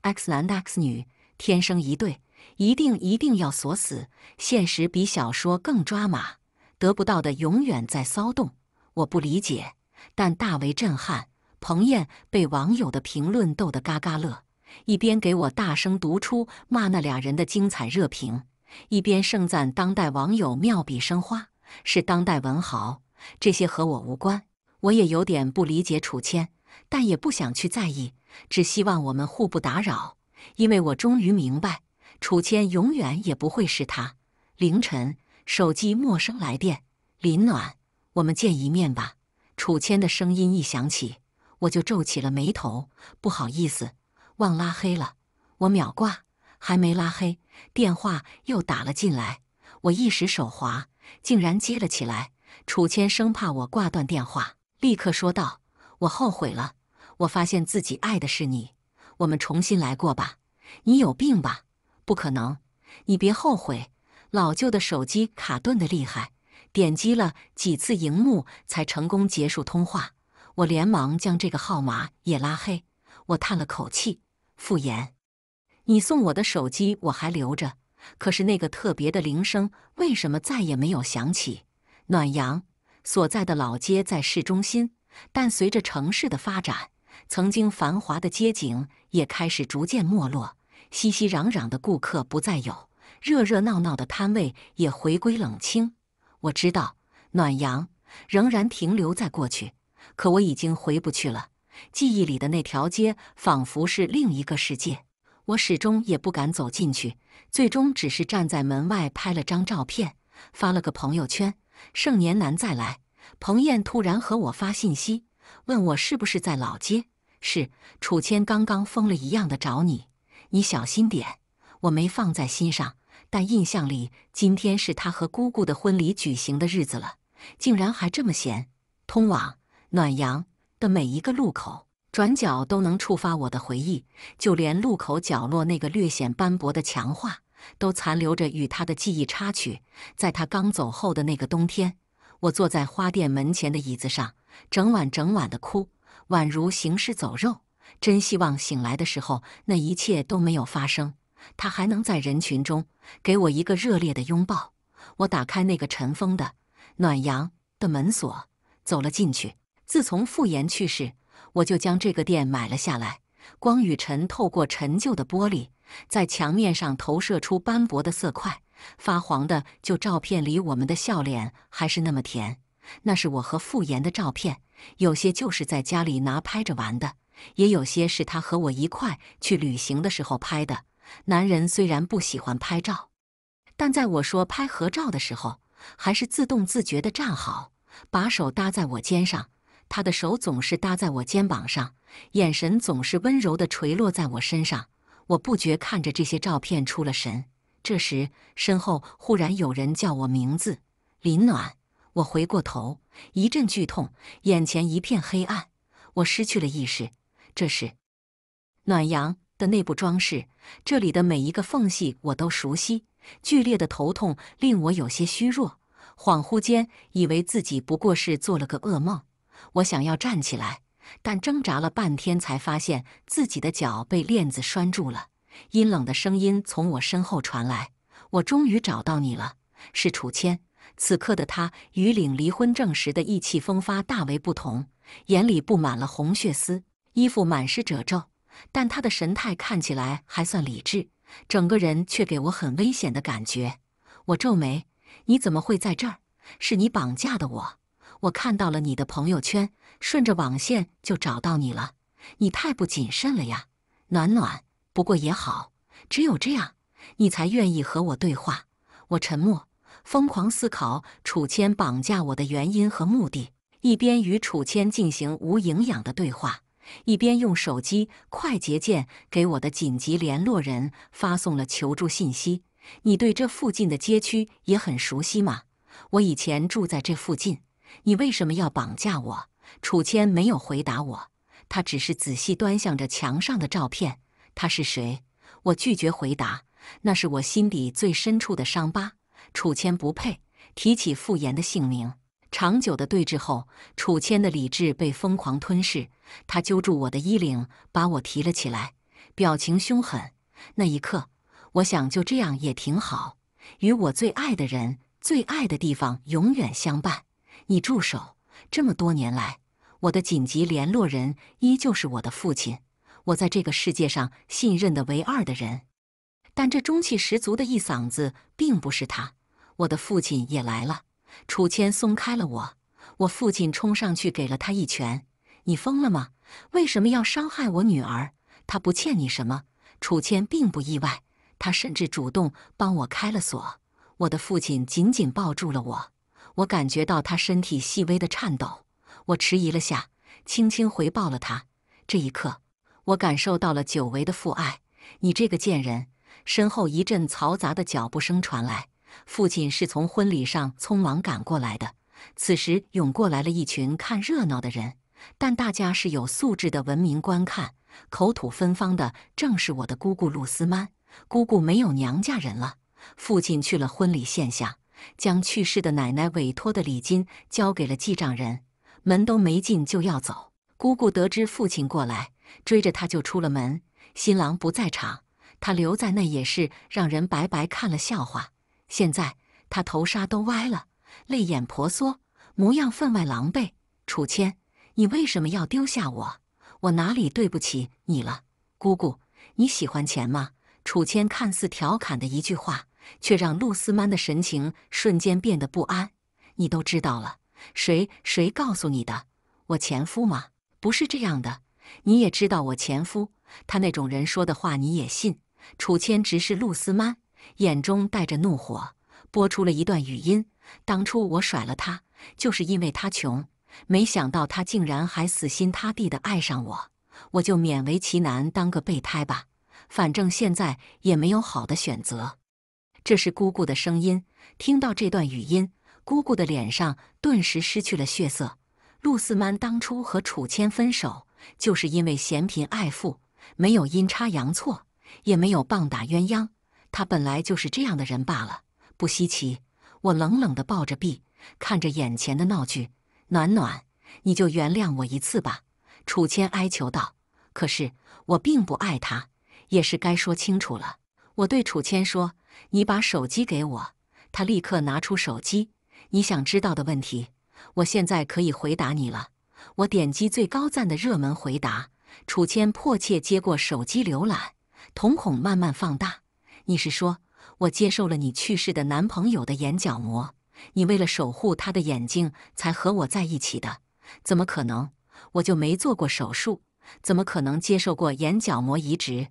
，X 男 X 女天生一对，一定一定要锁死。现实比小说更抓马，得不到的永远在骚动。我不理解，但大为震撼。彭燕被网友的评论逗得嘎嘎乐，一边给我大声读出骂那俩人的精彩热评，一边盛赞当代网友妙笔生花，是当代文豪。这些和我无关，我也有点不理解楚谦，但也不想去在意，只希望我们互不打扰。因为我终于明白，楚谦永远也不会是他。凌晨，手机陌生来电，林暖，我们见一面吧。楚谦的声音一响起。我就皱起了眉头，不好意思，忘拉黑了。我秒挂，还没拉黑，电话又打了进来。我一时手滑，竟然接了起来。楚千生怕我挂断电话，立刻说道：“我后悔了，我发现自己爱的是你，我们重新来过吧。”你有病吧？不可能！你别后悔。老旧的手机卡顿的厉害，点击了几次荧幕才成功结束通话。我连忙将这个号码也拉黑。我叹了口气：“傅言，你送我的手机我还留着，可是那个特别的铃声为什么再也没有响起？”暖阳所在的老街在市中心，但随着城市的发展，曾经繁华的街景也开始逐渐没落。熙熙攘攘的顾客不再有，热热闹闹的摊位也回归冷清。我知道，暖阳仍然停留在过去。可我已经回不去了，记忆里的那条街仿佛是另一个世界，我始终也不敢走进去。最终只是站在门外拍了张照片，发了个朋友圈：“盛年难再来。”彭燕突然和我发信息，问我是不是在老街？是，楚谦刚刚疯了一样的找你，你小心点。我没放在心上，但印象里今天是他和姑姑的婚礼举行的日子了，竟然还这么闲。通往。暖阳的每一个路口转角都能触发我的回忆，就连路口角落那个略显斑驳的墙画，都残留着与他的记忆插曲。在他刚走后的那个冬天，我坐在花店门前的椅子上，整晚整晚的哭，宛如行尸走肉。真希望醒来的时候，那一切都没有发生，他还能在人群中给我一个热烈的拥抱。我打开那个尘封的暖阳的门锁，走了进去。自从傅岩去世，我就将这个店买了下来。光与尘透过陈旧的玻璃，在墙面上投射出斑驳的色块，发黄的旧照片里，我们的笑脸还是那么甜。那是我和傅岩的照片，有些就是在家里拿拍着玩的，也有些是他和我一块去旅行的时候拍的。男人虽然不喜欢拍照，但在我说拍合照的时候，还是自动自觉地站好，把手搭在我肩上。他的手总是搭在我肩膀上，眼神总是温柔地垂落在我身上。我不觉看着这些照片出了神。这时，身后忽然有人叫我名字：“林暖。”我回过头，一阵剧痛，眼前一片黑暗，我失去了意识。这是暖阳的内部装饰，这里的每一个缝隙我都熟悉。剧烈的头痛令我有些虚弱，恍惚间以为自己不过是做了个噩梦。我想要站起来，但挣扎了半天才发现自己的脚被链子拴住了。阴冷的声音从我身后传来：“我终于找到你了，是楚谦。”此刻的他与领离婚证时的意气风发大为不同，眼里布满了红血丝，衣服满是褶皱，但他的神态看起来还算理智，整个人却给我很危险的感觉。我皱眉：“你怎么会在这儿？是你绑架的我？”我看到了你的朋友圈，顺着网线就找到你了。你太不谨慎了呀，暖暖。不过也好，只有这样，你才愿意和我对话。我沉默，疯狂思考楚千绑架我的原因和目的，一边与楚千进行无营养的对话，一边用手机快捷键给我的紧急联络人发送了求助信息。你对这附近的街区也很熟悉吗？我以前住在这附近。你为什么要绑架我？楚谦没有回答我，他只是仔细端详着墙上的照片。他是谁？我拒绝回答。那是我心底最深处的伤疤。楚谦不配提起傅言的姓名。长久的对峙后，楚谦的理智被疯狂吞噬。他揪住我的衣领，把我提了起来，表情凶狠。那一刻，我想就这样也挺好，与我最爱的人、最爱的地方永远相伴。你住手！这么多年来，我的紧急联络人依旧是我的父亲，我在这个世界上信任的唯二的人。但这中气十足的一嗓子，并不是他。我的父亲也来了。楚谦松开了我，我父亲冲上去给了他一拳。你疯了吗？为什么要伤害我女儿？他不欠你什么。楚谦并不意外，他甚至主动帮我开了锁。我的父亲紧紧抱住了我。我感觉到他身体细微的颤抖，我迟疑了下，轻轻回报了他。这一刻，我感受到了久违的父爱。你这个贱人！身后一阵嘈杂的脚步声传来，父亲是从婚礼上匆忙赶过来的。此时涌过来了一群看热闹的人，但大家是有素质的文明观看。口吐芬芳的正是我的姑姑露丝曼。姑姑没有娘家人了，父亲去了婚礼现场。将去世的奶奶委托的礼金交给了记账人，门都没进就要走。姑姑得知父亲过来，追着他就出了门。新郎不在场，他留在那也是让人白白看了笑话。现在他头纱都歪了，泪眼婆娑，模样分外狼狈。楚谦，你为什么要丢下我？我哪里对不起你了？姑姑，你喜欢钱吗？楚谦看似调侃的一句话。却让陆斯曼的神情瞬间变得不安。你都知道了？谁谁告诉你的？我前夫吗？不是这样的。你也知道我前夫，他那种人说的话你也信？楚谦直视陆斯曼，眼中带着怒火，播出了一段语音。当初我甩了他，就是因为他穷。没想到他竟然还死心塌地的爱上我，我就勉为其难当个备胎吧。反正现在也没有好的选择。这是姑姑的声音。听到这段语音，姑姑的脸上顿时失去了血色。陆四曼当初和楚千分手，就是因为嫌贫爱富，没有阴差阳错，也没有棒打鸳鸯，他本来就是这样的人罢了，不稀奇。我冷冷的抱着臂，看着眼前的闹剧。暖暖，你就原谅我一次吧。”楚千哀求道。“可是我并不爱他，也是该说清楚了。”我对楚千说。你把手机给我。他立刻拿出手机。你想知道的问题，我现在可以回答你了。我点击最高赞的热门回答。楚千迫切接过手机浏览，瞳孔慢慢放大。你是说，我接受了你去世的男朋友的眼角膜？你为了守护他的眼睛，才和我在一起的？怎么可能？我就没做过手术，怎么可能接受过眼角膜移植？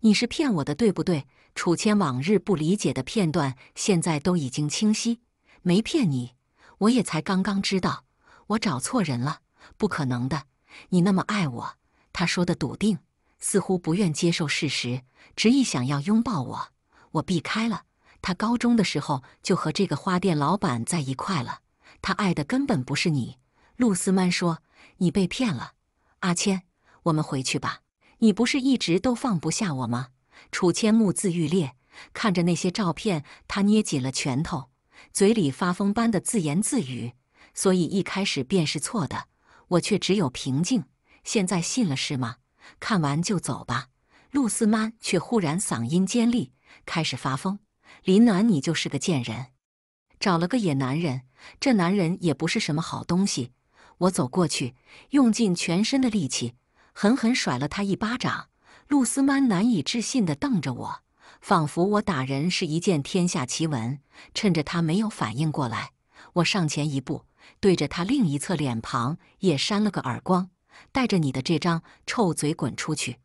你是骗我的，对不对？楚谦往日不理解的片段，现在都已经清晰。没骗你，我也才刚刚知道，我找错人了，不可能的。你那么爱我，他说的笃定，似乎不愿接受事实，执意想要拥抱我，我避开了。他高中的时候就和这个花店老板在一块了，他爱的根本不是你。陆思曼说：“你被骗了，阿谦，我们回去吧。你不是一直都放不下我吗？”楚千木自愈裂，看着那些照片，他捏紧了拳头，嘴里发疯般的自言自语：“所以一开始便是错的，我却只有平静。现在信了是吗？看完就走吧。”陆四曼却忽然嗓音尖利，开始发疯：“林暖，你就是个贱人，找了个野男人，这男人也不是什么好东西。”我走过去，用尽全身的力气，狠狠甩了他一巴掌。陆斯曼难以置信地瞪着我，仿佛我打人是一件天下奇闻。趁着他没有反应过来，我上前一步，对着他另一侧脸庞也扇了个耳光。带着你的这张臭嘴滚出去！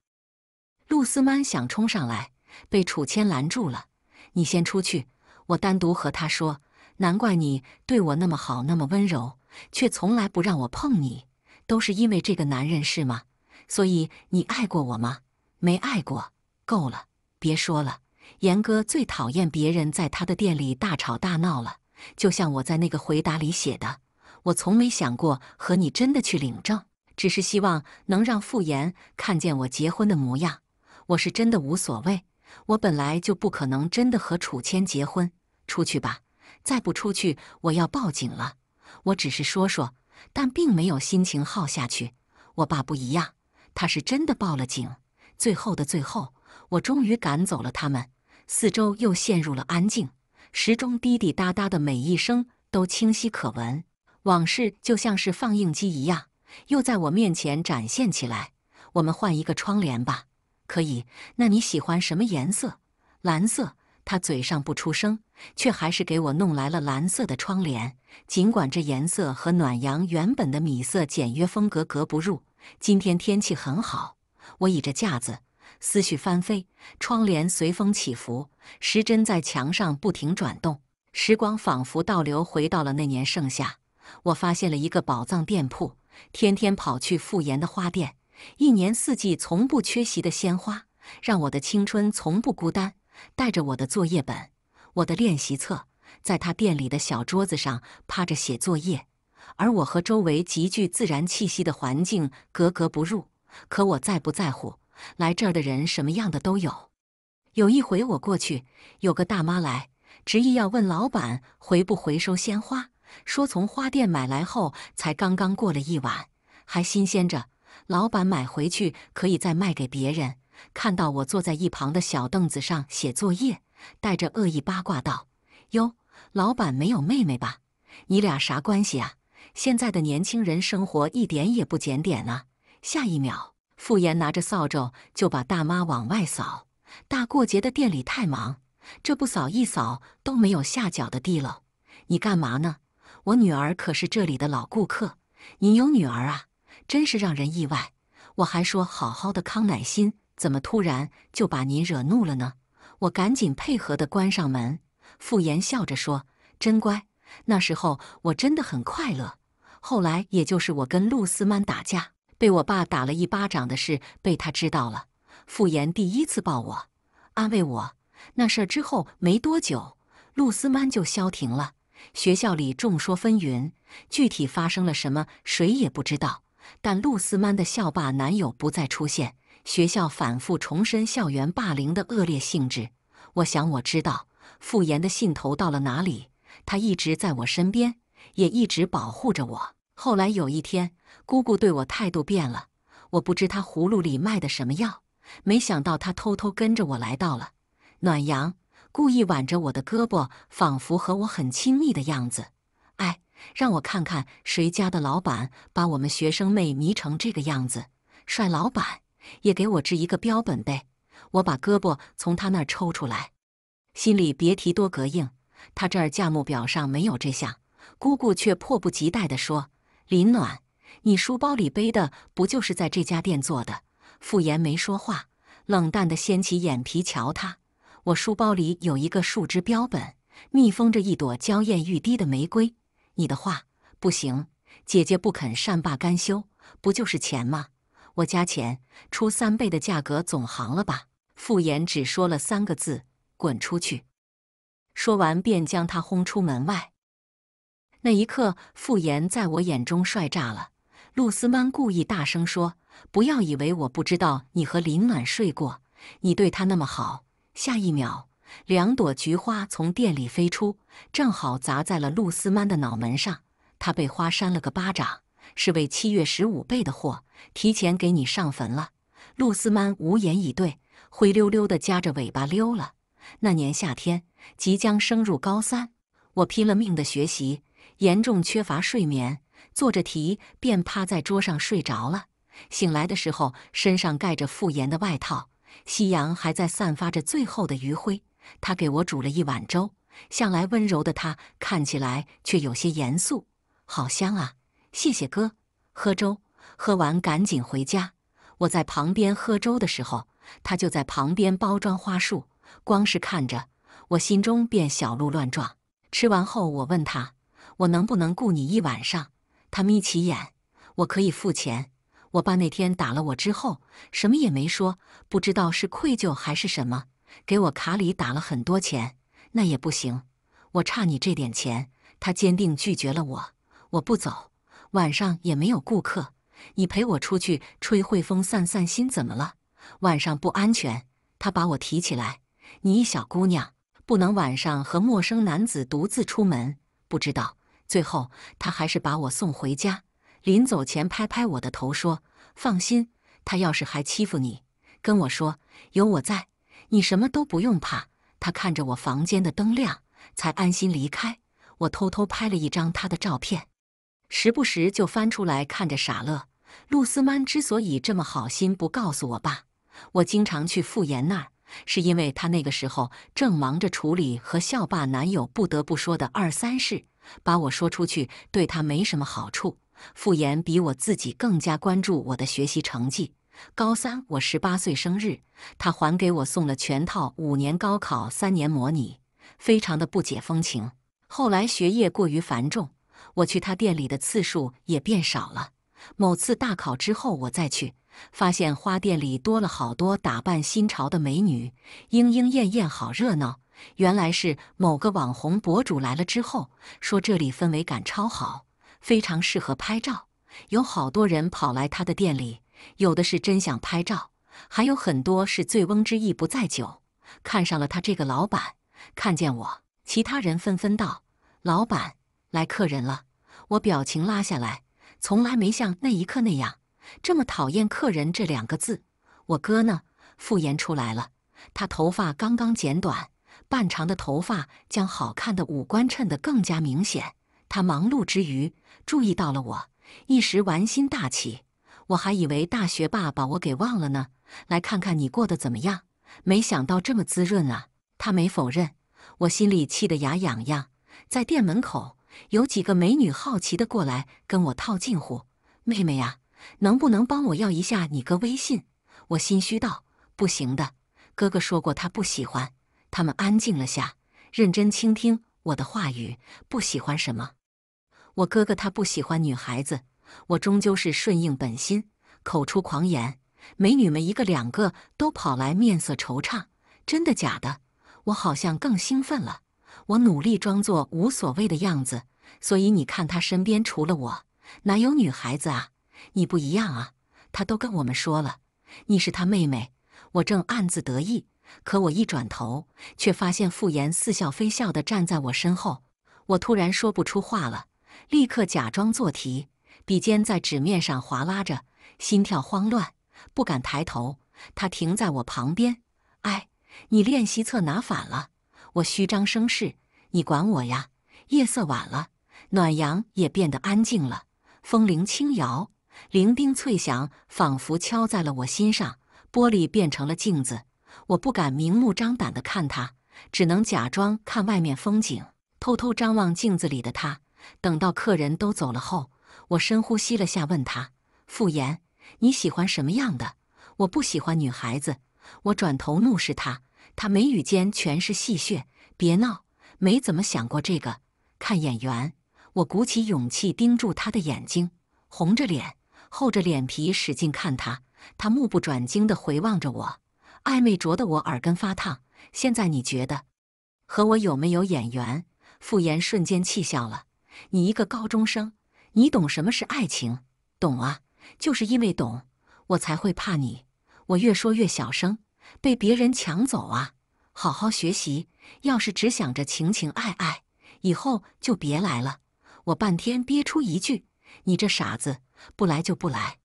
陆斯曼想冲上来，被楚谦拦住了。你先出去，我单独和他说。难怪你对我那么好，那么温柔，却从来不让我碰你，都是因为这个男人是吗？所以你爱过我吗？没爱过，够了，别说了。严哥最讨厌别人在他的店里大吵大闹了。就像我在那个回答里写的，我从没想过和你真的去领证，只是希望能让傅言看见我结婚的模样。我是真的无所谓，我本来就不可能真的和楚谦结婚。出去吧，再不出去我要报警了。我只是说说，但并没有心情耗下去。我爸不一样，他是真的报了警。最后的最后，我终于赶走了他们。四周又陷入了安静，时钟滴滴答答的每一声都清晰可闻。往事就像是放映机一样，又在我面前展现起来。我们换一个窗帘吧，可以？那你喜欢什么颜色？蓝色。他嘴上不出声，却还是给我弄来了蓝色的窗帘。尽管这颜色和暖阳原本的米色简约风格格不入。今天天气很好。我倚着架子，思绪翻飞，窗帘随风起伏，时针在墙上不停转动，时光仿佛倒流，回到了那年盛夏。我发现了一个宝藏店铺，天天跑去复颜的花店，一年四季从不缺席的鲜花，让我的青春从不孤单。带着我的作业本、我的练习册，在他店里的小桌子上趴着写作业，而我和周围极具自然气息的环境格格不入。可我在不在乎，来这儿的人什么样的都有。有一回我过去，有个大妈来，执意要问老板回不回收鲜花，说从花店买来后才刚刚过了一晚，还新鲜着。老板买回去可以再卖给别人。看到我坐在一旁的小凳子上写作业，带着恶意八卦道：“哟，老板没有妹妹吧？你俩啥关系啊？现在的年轻人生活一点也不检点啊！”下一秒，傅岩拿着扫帚就把大妈往外扫。大过节的店里太忙，这不扫一扫都没有下脚的地了。你干嘛呢？我女儿可是这里的老顾客。你有女儿啊？真是让人意外。我还说好好的康乃馨，怎么突然就把您惹怒了呢？我赶紧配合的关上门。傅岩笑着说：“真乖。”那时候我真的很快乐。后来也就是我跟陆思曼打架。被我爸打了一巴掌的事被他知道了，傅言第一次抱我，安慰我。那事儿之后没多久，陆斯曼就消停了。学校里众说纷纭，具体发生了什么谁也不知道。但陆斯曼的校霸男友不再出现，学校反复重申校园霸凌的恶劣性质。我想我知道，傅言的信投到了哪里，他一直在我身边，也一直保护着我。后来有一天，姑姑对我态度变了，我不知她葫芦里卖的什么药。没想到她偷偷跟着我来到了暖阳，故意挽着我的胳膊，仿佛和我很亲密的样子。哎，让我看看谁家的老板把我们学生妹迷成这个样子。帅老板，也给我制一个标本呗！我把胳膊从他那儿抽出来，心里别提多膈应。他这儿价目表上没有这项，姑姑却迫不及待地说。林暖，你书包里背的不就是在这家店做的？傅言没说话，冷淡的掀起眼皮瞧他。我书包里有一个树枝标本，密封着一朵娇艳欲滴的玫瑰。你的话不行，姐姐不肯善罢甘休。不就是钱吗？我加钱，出三倍的价格总行了吧？傅言只说了三个字：“滚出去！”说完便将他轰出门外。那一刻，傅言在我眼中帅炸了。陆思曼故意大声说：“不要以为我不知道你和林暖睡过，你对他那么好。”下一秒，两朵菊花从店里飞出，正好砸在了陆思曼的脑门上。他被花扇了个巴掌，是为七月十五备的货，提前给你上坟了。陆思曼无言以对，灰溜溜的夹着尾巴溜了。那年夏天，即将升入高三，我拼了命的学习。严重缺乏睡眠，做着题便趴在桌上睡着了。醒来的时候，身上盖着复颜的外套，夕阳还在散发着最后的余晖。他给我煮了一碗粥，向来温柔的他看起来却有些严肃。好香啊！谢谢哥，喝粥。喝完赶紧回家。我在旁边喝粥的时候，他就在旁边包装花束。光是看着，我心中便小鹿乱撞。吃完后，我问他。我能不能雇你一晚上？他眯起眼，我可以付钱。我爸那天打了我之后，什么也没说，不知道是愧疚还是什么，给我卡里打了很多钱。那也不行，我差你这点钱。他坚定拒绝了我。我不走，晚上也没有顾客。你陪我出去吹会风，散散心，怎么了？晚上不安全。他把我提起来，你一小姑娘不能晚上和陌生男子独自出门，不知道。最后，他还是把我送回家。临走前，拍拍我的头说：“放心，他要是还欺负你，跟我说，有我在，你什么都不用怕。”他看着我房间的灯亮，才安心离开。我偷偷拍了一张他的照片，时不时就翻出来看着傻乐。陆思曼之所以这么好心，不告诉我爸，我经常去傅岩那儿，是因为他那个时候正忙着处理和校霸男友不得不说的二三事。把我说出去，对他没什么好处。傅言比我自己更加关注我的学习成绩。高三我十八岁生日，他还给我送了全套五年高考三年模拟，非常的不解风情。后来学业过于繁重，我去他店里的次数也变少了。某次大考之后我再去，发现花店里多了好多打扮新潮的美女，莺莺燕燕，好热闹。原来是某个网红博主来了之后，说这里氛围感超好，非常适合拍照。有好多人跑来他的店里，有的是真想拍照，还有很多是醉翁之意不在酒，看上了他这个老板。看见我，其他人纷纷道：“老板，来客人了。”我表情拉下来，从来没像那一刻那样这么讨厌“客人”这两个字。我哥呢？复言出来了，他头发刚刚剪短。半长的头发将好看的五官衬得更加明显。他忙碌之余注意到了我，一时玩心大起。我还以为大学霸把我给忘了呢，来看看你过得怎么样？没想到这么滋润啊！他没否认，我心里气得牙痒痒。在店门口，有几个美女好奇的过来跟我套近乎：“妹妹呀，能不能帮我要一下你哥微信？”我心虚道：“不行的，哥哥说过他不喜欢。”他们安静了下，认真倾听我的话语。不喜欢什么？我哥哥他不喜欢女孩子。我终究是顺应本心，口出狂言。美女们一个两个都跑来，面色惆怅。真的假的？我好像更兴奋了。我努力装作无所谓的样子。所以你看，他身边除了我，哪有女孩子啊？你不一样啊！他都跟我们说了，你是他妹妹。我正暗自得意。可我一转头，却发现傅炎似笑非笑地站在我身后。我突然说不出话了，立刻假装做题，笔尖在纸面上划拉着，心跳慌乱，不敢抬头。他停在我旁边，哎，你练习册拿反了。我虚张声势，你管我呀？夜色晚了，暖阳也变得安静了，风铃轻摇，铃叮脆响，仿佛敲在了我心上。玻璃变成了镜子。我不敢明目张胆的看他，只能假装看外面风景，偷偷张望镜子里的他。等到客人都走了后，我深呼吸了下，问他：“傅言，你喜欢什么样的？”我不喜欢女孩子。我转头怒视他，他眉宇间全是戏谑。别闹，没怎么想过这个。看演员。我鼓起勇气盯住他的眼睛，红着脸，厚着脸皮使劲看他。他目不转睛地回望着我。暧昧着的我耳根发烫，现在你觉得和我有没有眼缘？傅言瞬间气笑了。你一个高中生，你懂什么是爱情？懂啊，就是因为懂，我才会怕你。我越说越小声，被别人抢走啊！好好学习，要是只想着情情爱爱，以后就别来了。我半天憋出一句：“你这傻子，不来就不来，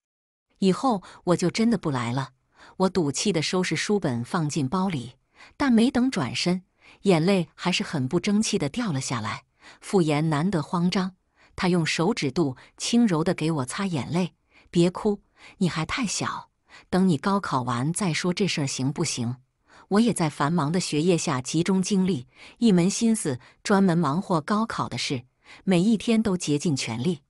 以后我就真的不来了。”我赌气地收拾书本放进包里，但没等转身，眼泪还是很不争气地掉了下来。傅言难得慌张，他用手指肚轻柔地给我擦眼泪：“别哭，你还太小，等你高考完再说这事儿，行不行？”我也在繁忙的学业下集中精力，一门心思专门忙活高考的事，每一天都竭尽全力。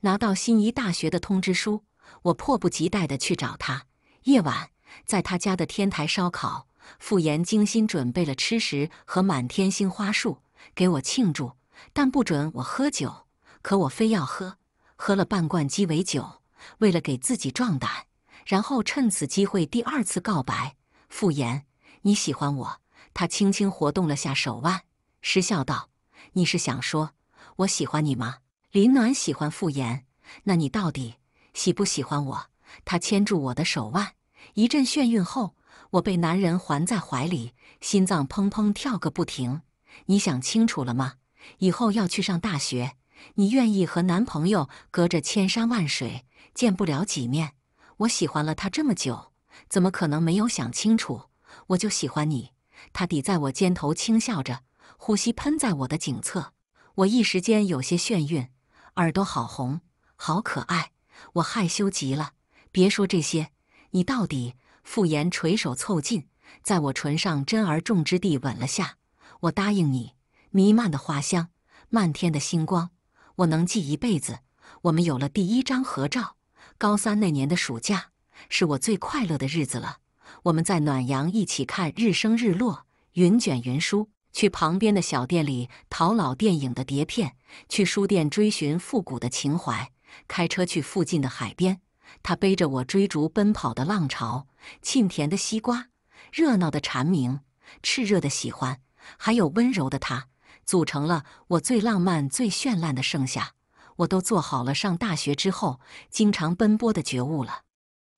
拿到心仪大学的通知书，我迫不及待地去找他。夜晚，在他家的天台烧烤，傅言精心准备了吃食和满天星花束给我庆祝，但不准我喝酒。可我非要喝，喝了半罐鸡尾酒，为了给自己壮胆，然后趁此机会第二次告白。傅言，你喜欢我？他轻轻活动了下手腕，失笑道：“你是想说我喜欢你吗？”林暖喜欢傅言，那你到底喜不喜欢我？他牵住我的手腕。一阵眩晕后，我被男人环在怀里，心脏砰砰跳个不停。你想清楚了吗？以后要去上大学，你愿意和男朋友隔着千山万水见不了几面？我喜欢了他这么久，怎么可能没有想清楚？我就喜欢你。他抵在我肩头轻笑着，呼吸喷在我的颈侧，我一时间有些眩晕，耳朵好红，好可爱，我害羞极了。别说这些。你到底？傅言垂手凑近，在我唇上真而重之地吻了下。我答应你。弥漫的花香，漫天的星光，我能记一辈子。我们有了第一张合照。高三那年的暑假，是我最快乐的日子了。我们在暖阳一起看日升日落，云卷云舒。去旁边的小店里淘老电影的碟片，去书店追寻复古的情怀，开车去附近的海边。他背着我追逐奔跑的浪潮，沁甜的西瓜，热闹的蝉鸣，炽热的喜欢，还有温柔的他，组成了我最浪漫、最绚烂的盛夏。我都做好了上大学之后经常奔波的觉悟了，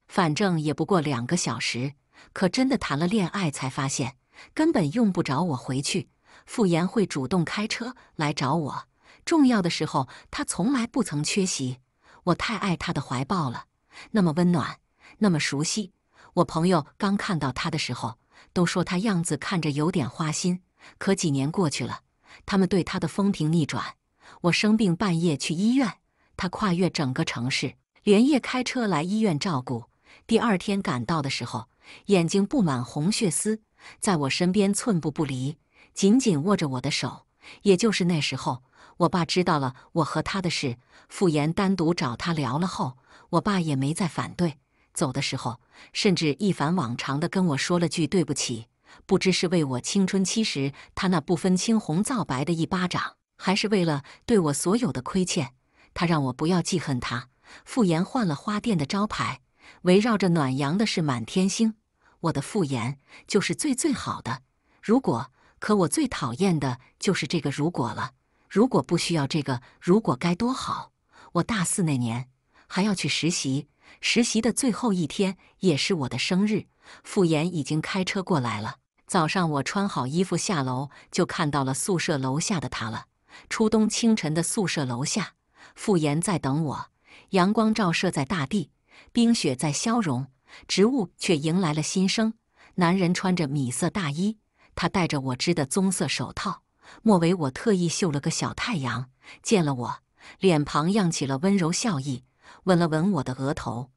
反正也不过两个小时。可真的谈了恋爱才发现，根本用不着我回去。傅言会主动开车来找我，重要的时候他从来不曾缺席。我太爱他的怀抱了。那么温暖，那么熟悉。我朋友刚看到他的时候，都说他样子看着有点花心。可几年过去了，他们对他的风评逆转。我生病半夜去医院，他跨越整个城市，连夜开车来医院照顾。第二天赶到的时候，眼睛布满红血丝，在我身边寸步不离，紧紧握着我的手。也就是那时候，我爸知道了我和他的事。傅言单独找他聊了后。我爸也没再反对，走的时候，甚至一反往常的跟我说了句对不起，不知是为我青春期时他那不分青红皂白的一巴掌，还是为了对我所有的亏欠，他让我不要记恨他。傅岩换了花店的招牌，围绕着暖阳的是满天星，我的傅岩就是最最好的。如果，可我最讨厌的就是这个如果了。如果不需要这个如果该多好！我大四那年。还要去实习，实习的最后一天也是我的生日。傅言已经开车过来了。早上我穿好衣服下楼，就看到了宿舍楼下的他了。初冬清晨的宿舍楼下，傅言在等我。阳光照射在大地，冰雪在消融，植物却迎来了新生。男人穿着米色大衣，他戴着我织的棕色手套，末尾我特意绣了个小太阳。见了我，脸庞漾起了温柔笑意。吻了吻我的额头，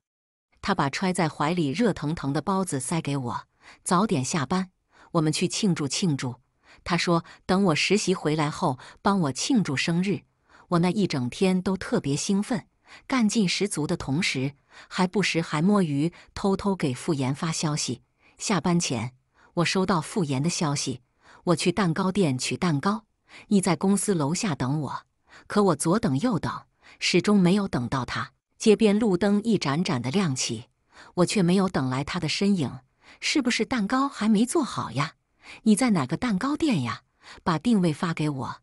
他把揣在怀里热腾腾的包子塞给我。早点下班，我们去庆祝庆祝。他说等我实习回来后，帮我庆祝生日。我那一整天都特别兴奋，干劲十足的同时，还不时还摸鱼，偷偷给傅言发消息。下班前，我收到傅言的消息，我去蛋糕店取蛋糕，你在公司楼下等我。可我左等右等，始终没有等到他。街边路灯一盏盏的亮起，我却没有等来他的身影。是不是蛋糕还没做好呀？你在哪个蛋糕店呀？把定位发给我，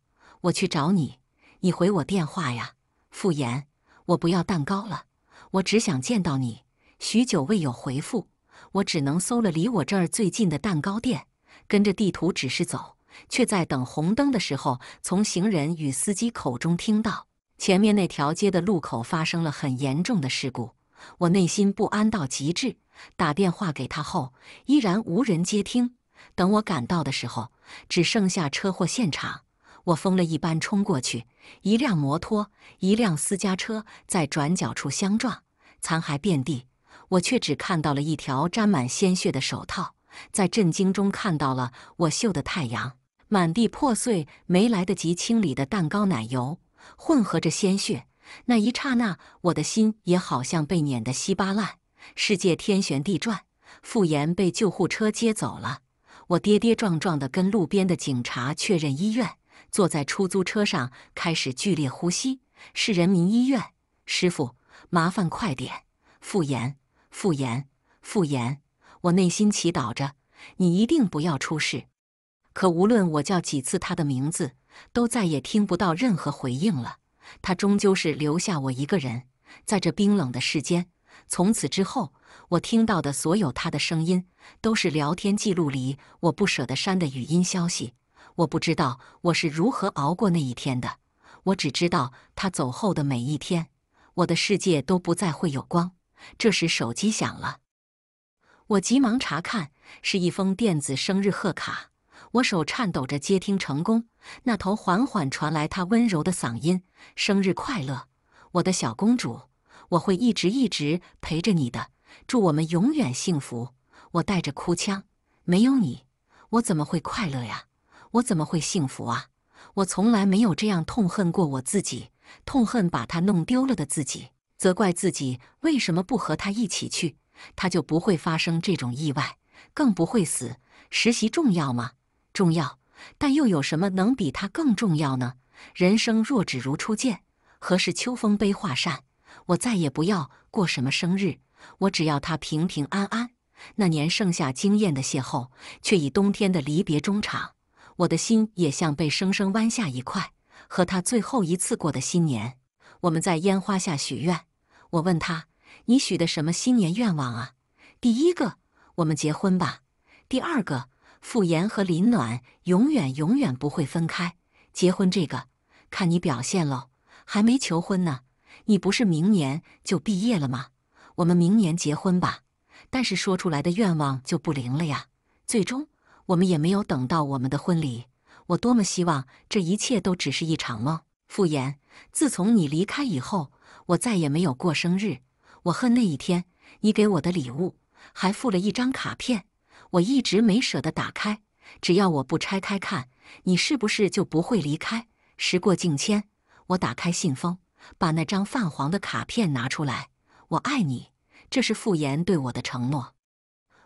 我去找你。你回我电话呀，傅言。我不要蛋糕了，我只想见到你。许久未有回复，我只能搜了离我这儿最近的蛋糕店，跟着地图指示走，却在等红灯的时候，从行人与司机口中听到。前面那条街的路口发生了很严重的事故，我内心不安到极致。打电话给他后，依然无人接听。等我赶到的时候，只剩下车祸现场。我疯了一般冲过去，一辆摩托，一辆私家车在转角处相撞，残骸遍地。我却只看到了一条沾满鲜血的手套。在震惊中，看到了我绣的太阳，满地破碎、没来得及清理的蛋糕奶油。混合着鲜血，那一刹那，我的心也好像被碾得稀巴烂，世界天旋地转。傅言被救护车接走了，我跌跌撞撞地跟路边的警察确认医院。坐在出租车上，开始剧烈呼吸。是人民医院，师傅，麻烦快点！傅言，傅言，傅言，我内心祈祷着，你一定不要出事。可无论我叫几次他的名字。都再也听不到任何回应了。他终究是留下我一个人，在这冰冷的世间。从此之后，我听到的所有他的声音，都是聊天记录里我不舍得删的语音消息。我不知道我是如何熬过那一天的。我只知道，他走后的每一天，我的世界都不再会有光。这时手机响了，我急忙查看，是一封电子生日贺卡。我手颤抖着接听，成功。那头缓缓传来他温柔的嗓音：“生日快乐，我的小公主，我会一直一直陪着你的。祝我们永远幸福。”我带着哭腔：“没有你，我怎么会快乐呀？我怎么会幸福啊？我从来没有这样痛恨过我自己，痛恨把他弄丢了的自己，责怪自己为什么不和他一起去，他就不会发生这种意外，更不会死。实习重要吗？”重要，但又有什么能比它更重要呢？人生若只如初见，何事秋风悲画扇？我再也不要过什么生日，我只要他平平安安。那年盛夏惊艳的邂逅，却以冬天的离别终场。我的心也像被生生弯下一块。和他最后一次过的新年，我们在烟花下许愿。我问他：“你许的什么新年愿望啊？”第一个，我们结婚吧。第二个。傅言和林暖永远永远不会分开。结婚这个，看你表现喽。还没求婚呢，你不是明年就毕业了吗？我们明年结婚吧。但是说出来的愿望就不灵了呀。最终，我们也没有等到我们的婚礼。我多么希望这一切都只是一场梦。傅言，自从你离开以后，我再也没有过生日。我恨那一天，你给我的礼物，还附了一张卡片。我一直没舍得打开，只要我不拆开看，你是不是就不会离开？时过境迁，我打开信封，把那张泛黄的卡片拿出来。我爱你，这是傅言对我的承诺。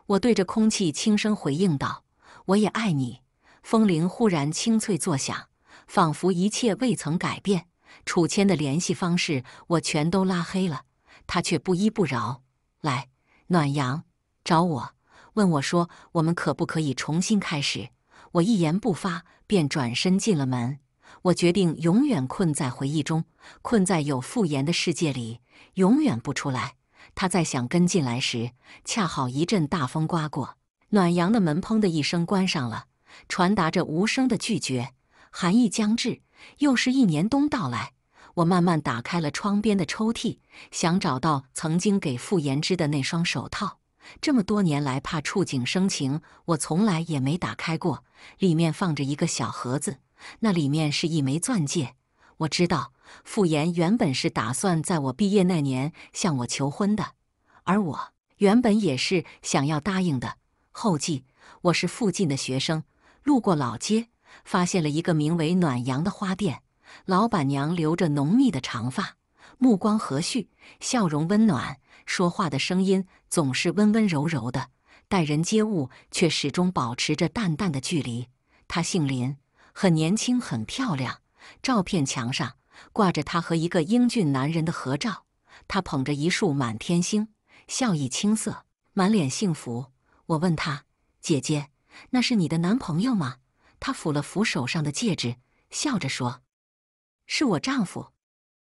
我对着空气轻声回应道：“我也爱你。”风铃忽然清脆作响，仿佛一切未曾改变。楚谦的联系方式我全都拉黑了，他却不依不饶。来，暖阳，找我。问我说：“我们可不可以重新开始？”我一言不发，便转身进了门。我决定永远困在回忆中，困在有傅言的世界里，永远不出来。他在想跟进来时，恰好一阵大风刮过，暖阳的门砰的一声关上了，传达着无声的拒绝。寒意将至，又是一年冬到来。我慢慢打开了窗边的抽屉，想找到曾经给傅言之的那双手套。这么多年来，怕触景生情，我从来也没打开过。里面放着一个小盒子，那里面是一枚钻戒。我知道，傅言原本是打算在我毕业那年向我求婚的，而我原本也是想要答应的。后记：我是附近的学生，路过老街，发现了一个名为“暖阳”的花店。老板娘留着浓密的长发，目光和煦，笑容温暖。说话的声音总是温温柔柔的，待人接物却始终保持着淡淡的距离。她姓林，很年轻，很漂亮。照片墙上挂着她和一个英俊男人的合照，她捧着一束满天星，笑意青涩，满脸幸福。我问她：“姐姐，那是你的男朋友吗？”她抚了抚手上的戒指，笑着说：“是我丈夫。”